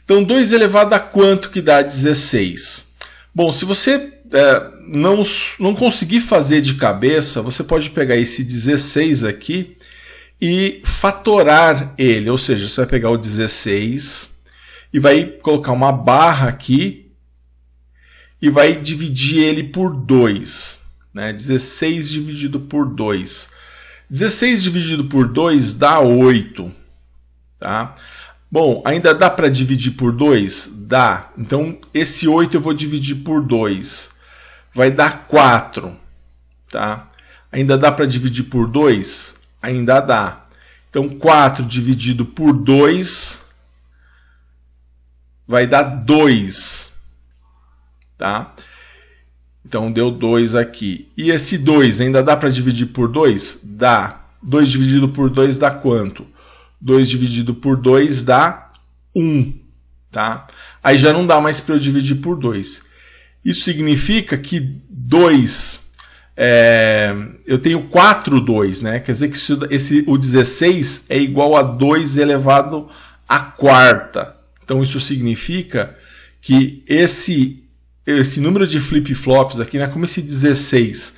Então, 2 elevado a quanto que dá 16? Bom, se você é, não, não conseguir fazer de cabeça, você pode pegar esse 16 aqui e fatorar ele. Ou seja, você vai pegar o 16 e vai colocar uma barra aqui e vai dividir ele por 2. Né? 16 dividido por 2 16 dividido por 2 dá 8. Tá? Bom, ainda dá para dividir por 2? Dá. Então, esse 8 eu vou dividir por 2. Vai dar 4. Tá? Ainda dá para dividir por 2? Ainda dá. Então, 4 dividido por 2 vai dar 2. Tá? Então deu 2 aqui. E esse 2 ainda dá para dividir por 2? Dá. 2 dividido por 2 dá quanto? 2 dividido por 2 dá 1. Um, tá? Aí já não dá mais para eu dividir por 2. Isso significa que 2. É, eu tenho 4 2, né? Quer dizer que isso, esse, o 16 é igual a 2 elevado à quarta. Então isso significa que esse esse número de flip-flops aqui, né? Como esse 16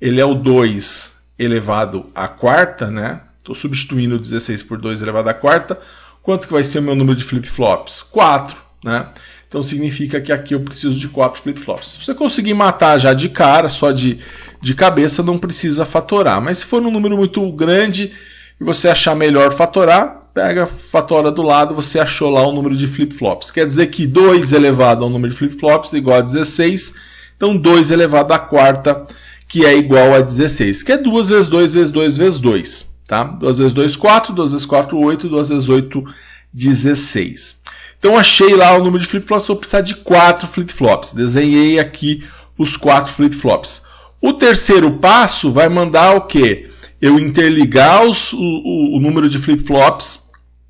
ele é o 2 elevado à quarta, né? Estou substituindo o 16 por 2 elevado à quarta. Quanto que vai ser o meu número de flip-flops? 4, né? Então significa que aqui eu preciso de 4 flip-flops. Se você conseguir matar já de cara, só de, de cabeça, não precisa fatorar. Mas se for um número muito grande e você achar melhor fatorar, pega, a fatora do lado, você achou lá o número de flip-flops. Quer dizer que 2 elevado ao número de flip-flops igual a 16. Então 2 elevado à quarta, que é igual a 16, que é 2 vezes 2 vezes 2 vezes 2. Tá? 2 vezes 2, 4. 2 vezes 4, 8. 2 vezes 8, 16. Então achei lá o número de flip-flops, vou precisar de 4 flip-flops. Desenhei aqui os 4 flip-flops. O terceiro passo vai mandar o quê? Eu interligar os, o, o número de flip-flops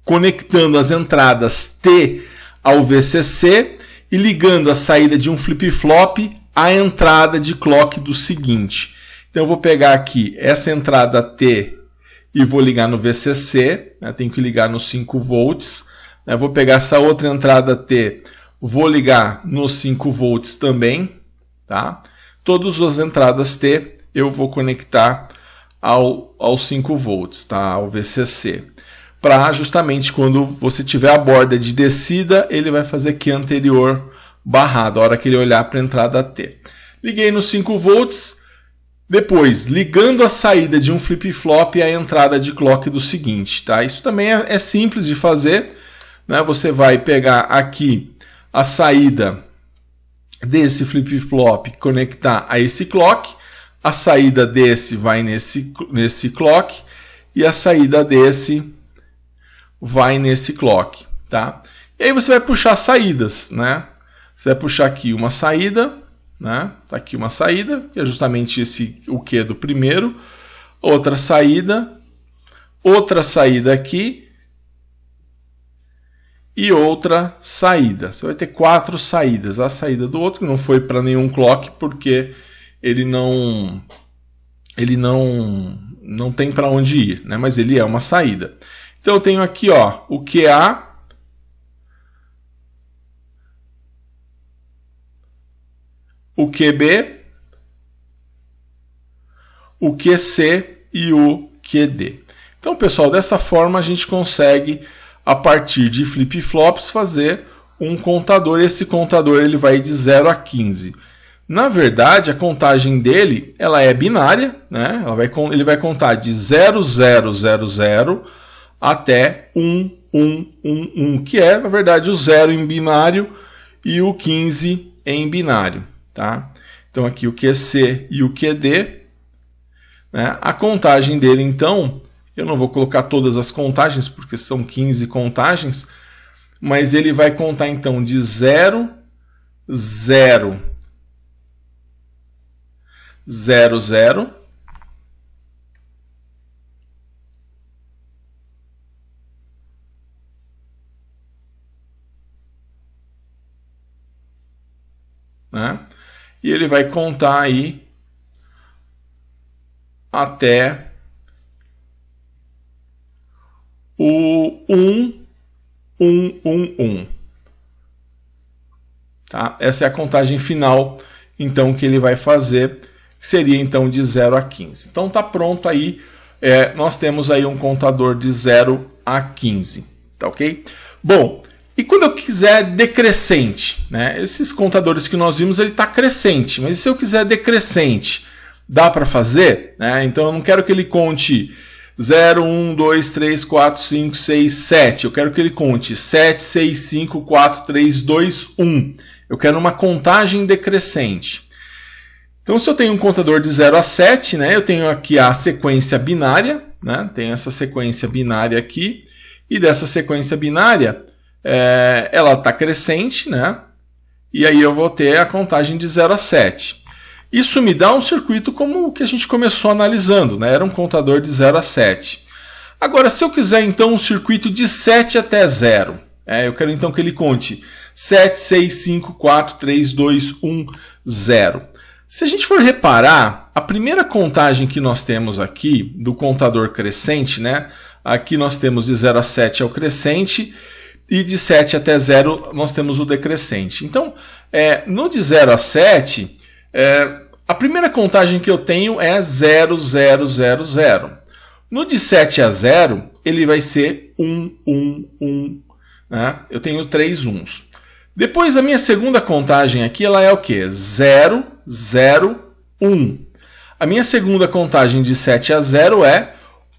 conectando as entradas T ao VCC e ligando a saída de um flip-flop à entrada de clock do seguinte. Então eu vou pegar aqui essa entrada T e vou ligar no VCC, né? tenho que ligar nos 5 volts. Né? Vou pegar essa outra entrada T, vou ligar nos 5 volts também. Tá? Todas as entradas T eu vou conectar ao, aos 5 volts, tá? ao VCC para justamente quando você tiver a borda de descida, ele vai fazer que anterior barrado, a hora que ele olhar para a entrada T. Liguei nos 5 volts, depois, ligando a saída de um flip-flop e a entrada de clock do seguinte, tá? Isso também é, é simples de fazer, né? Você vai pegar aqui a saída desse flip-flop, conectar a esse clock, a saída desse vai nesse, nesse clock e a saída desse vai nesse clock, tá? E aí você vai puxar saídas, né? Você vai puxar aqui uma saída, né? Tá aqui uma saída, que é justamente esse o que do primeiro, outra saída, outra saída aqui e outra saída. Você vai ter quatro saídas. A saída do outro que não foi para nenhum clock porque ele não ele não não tem para onde ir, né? Mas ele é uma saída. Então eu tenho aqui ó, o QA é o QB, o QC e o QD. Então, pessoal, dessa forma a gente consegue, a partir de flip-flops, fazer um contador. Esse contador ele vai de 0 a 15. Na verdade, a contagem dele ela é binária, né? Ela vai, ele vai contar de 0000 até 1, 1, 1, 1, que é, na verdade, o 0 em binário e o 15 em binário. Tá? Então, aqui o QC e o QD. Né? A contagem dele, então, eu não vou colocar todas as contagens, porque são 15 contagens, mas ele vai contar, então, de 0, 0, 0, 0, e ele vai contar aí até o 1, 1, 1, 1. Tá? Essa é a contagem final, então, que ele vai fazer, que seria então de 0 a 15. Então está pronto aí, é, nós temos aí um contador de 0 a 15, tá ok? Bom, e quando eu quiser decrescente, né? Esses contadores que nós vimos, ele está crescente, mas se eu quiser decrescente, dá para fazer? Né? Então eu não quero que ele conte 0, 1, 2, 3, 4, 5, 6, 7. Eu quero que ele conte 7, 6, 5, 4, 3, 2, 1. Eu quero uma contagem decrescente. Então, se eu tenho um contador de 0 a 7, né, eu tenho aqui a sequência binária, né, tenho essa sequência binária aqui, e dessa sequência binária, é, ela está crescente, né? E aí eu vou ter a contagem de 0 a 7. Isso me dá um circuito como o que a gente começou analisando, né? Era um contador de 0 a 7. Agora, se eu quiser então um circuito de 7 até 0, é, eu quero então que ele conte 7, 6, 5, 4, 3, 2, 1, 0. Se a gente for reparar, a primeira contagem que nós temos aqui do contador crescente, né? Aqui nós temos de 0 a 7 é o crescente e de 7 até 0 nós temos o decrescente. Então, é, no de 0 a 7, é, a primeira contagem que eu tenho é 0, 0, 0, 0. No de 7 a 0, ele vai ser 1, 1, 1. Né? Eu tenho três uns. Depois, a minha segunda contagem aqui ela é o que? 0, 0, 1. A minha segunda contagem de 7 a 0 é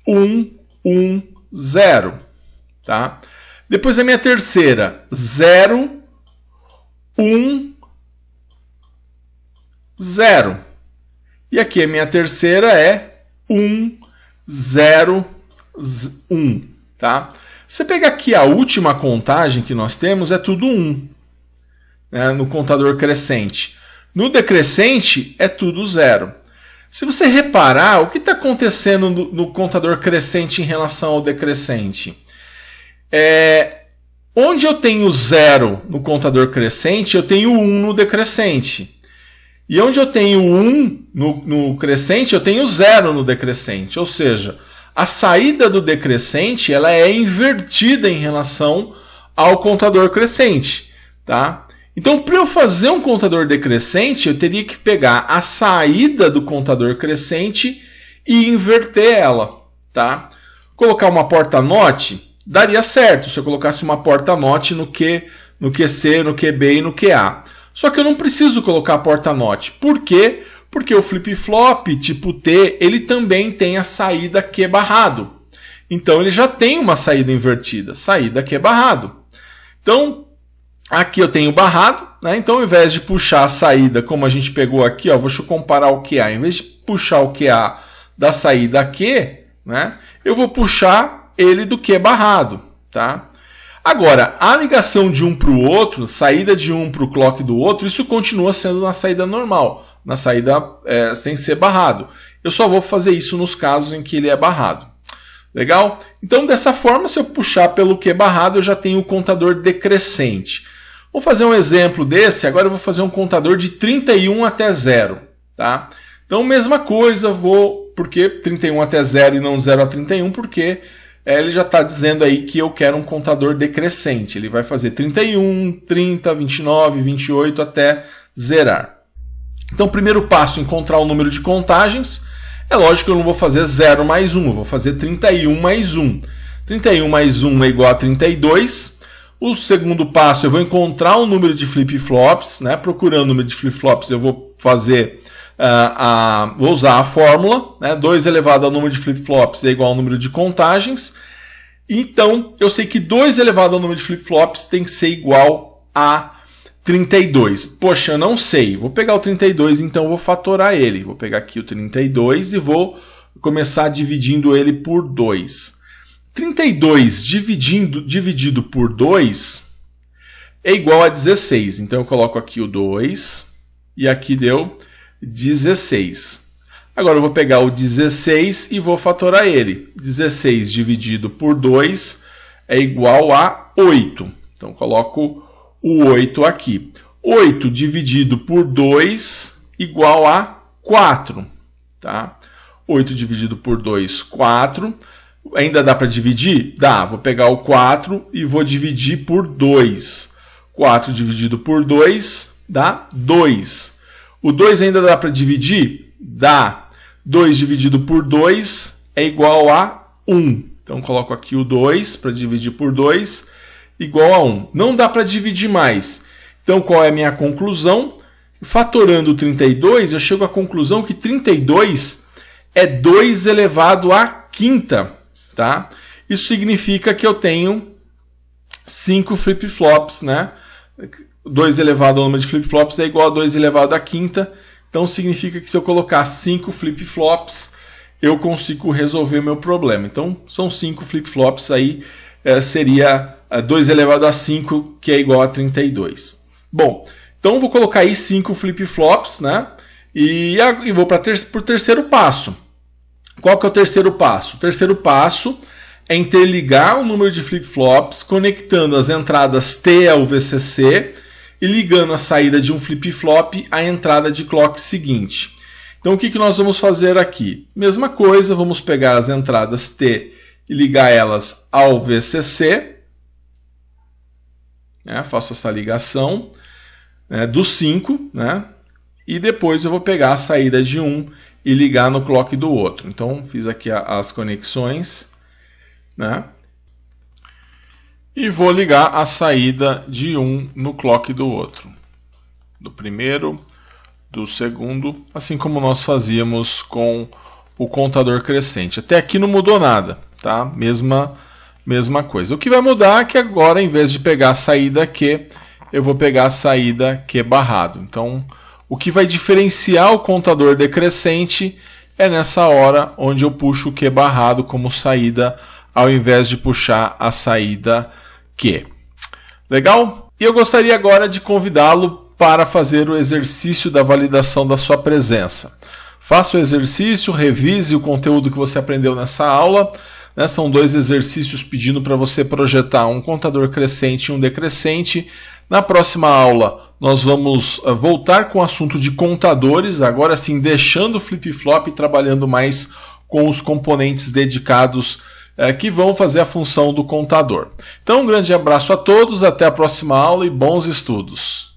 1, 1, 0. Tá? Depois a minha terceira, 0, 1, 0. E aqui a minha terceira é 1, 0, 1, tá? Você pega aqui a última contagem que nós temos, é tudo 1, né, no contador crescente. No decrescente, é tudo 0. Se você reparar, o que está acontecendo no, no contador crescente em relação ao decrescente? É, onde eu tenho zero no contador crescente, eu tenho um no decrescente. E onde eu tenho um no, no crescente, eu tenho zero no decrescente. Ou seja, a saída do decrescente ela é invertida em relação ao contador crescente, tá? Então, para eu fazer um contador decrescente, eu teria que pegar a saída do contador crescente e inverter ela, tá? Colocar uma porta note daria certo se eu colocasse uma porta note no Q, no QC, no QB e no QA. Só que eu não preciso colocar a porta note. Por quê? Porque o flip-flop tipo T, ele também tem a saída Q barrado. Então ele já tem uma saída invertida, saída Q barrado. Então, aqui eu tenho barrado, né? Então ao invés de puxar a saída como a gente pegou aqui, ó, vou comparar o QA, em vez de puxar o QA da saída Q, né? Eu vou puxar ele do que é barrado, tá? Agora, a ligação de um para o outro, saída de um para o clock do outro, isso continua sendo na saída normal, na saída é, sem ser barrado. Eu só vou fazer isso nos casos em que ele é barrado. Legal? Então, dessa forma, se eu puxar pelo que é barrado, eu já tenho o contador decrescente. Vou fazer um exemplo desse, agora eu vou fazer um contador de 31 até 0, tá? Então, mesma coisa, vou... Por que 31 até 0 e não 0 a 31? Porque é, ele já está dizendo aí que eu quero um contador decrescente. Ele vai fazer 31, 30, 29, 28 até zerar. Então, primeiro passo, encontrar o número de contagens. É lógico que eu não vou fazer 0 mais 1, eu vou fazer 31 mais 1. 31 mais 1 é igual a 32. O segundo passo, eu vou encontrar o número de flip-flops, né? Procurando o número de flip-flops, eu vou fazer ah, a, vou usar a fórmula, né? 2 elevado ao número de flip-flops é igual ao número de contagens. Então, eu sei que 2 elevado ao número de flip-flops tem que ser igual a 32. Poxa, eu não sei. Vou pegar o 32, então vou fatorar ele. Vou pegar aqui o 32 e vou começar dividindo ele por 2. 32 dividindo, dividido por 2 é igual a 16. Então eu coloco aqui o 2 e aqui deu 16. Agora eu vou pegar o 16 e vou fatorar ele. 16 dividido por 2 é igual a 8. Então coloco o 8 aqui. 8 dividido por 2 igual a 4. Tá? 8 dividido por 2, 4. Ainda dá para dividir? Dá. Vou pegar o 4 e vou dividir por 2. 4 dividido por 2 dá 2. 2. O 2 ainda dá para dividir? Dá. 2 dividido por 2 é igual a 1. Então coloco aqui o 2 para dividir por 2 igual a 1. Não dá para dividir mais. Então qual é a minha conclusão? Fatorando 32, eu chego à conclusão que 32 é 2 elevado à quinta, tá? Isso significa que eu tenho 5 flip-flops, né? 2 elevado ao número de flip-flops é igual a 2 elevado à quinta. Então significa que se eu colocar 5 flip-flops, eu consigo resolver o meu problema. Então são 5 flip-flops aí, é, seria 2 é, elevado a 5, que é igual a 32. Bom, então vou colocar aí 5 flip-flops, né? E, e vou para ter, o terceiro passo. Qual que é o terceiro passo? O terceiro passo é interligar o número de flip-flops, conectando as entradas T ao VCC e ligando a saída de um flip-flop à entrada de clock seguinte. Então o que, que nós vamos fazer aqui? Mesma coisa, vamos pegar as entradas T e ligar elas ao VCC. Né? Faço essa ligação né? do 5, né? e depois eu vou pegar a saída de um e ligar no clock do outro. Então fiz aqui as conexões. Né? E vou ligar a saída de um no clock do outro. Do primeiro, do segundo, assim como nós fazíamos com o contador crescente. Até aqui não mudou nada, tá? Mesma, mesma coisa. O que vai mudar é que agora, em vez de pegar a saída Q, eu vou pegar a saída Q barrado. Então, o que vai diferenciar o contador decrescente é nessa hora onde eu puxo o Q barrado como saída, ao invés de puxar a saída quê. Legal? E eu gostaria agora de convidá-lo para fazer o exercício da validação da sua presença. Faça o exercício, revise o conteúdo que você aprendeu nessa aula. Né? São dois exercícios pedindo para você projetar um contador crescente e um decrescente. Na próxima aula, nós vamos eh, voltar com o assunto de contadores, agora sim deixando o flip-flop e trabalhando mais com os componentes dedicados é, que vão fazer a função do contador. Então, um grande abraço a todos, até a próxima aula e bons estudos!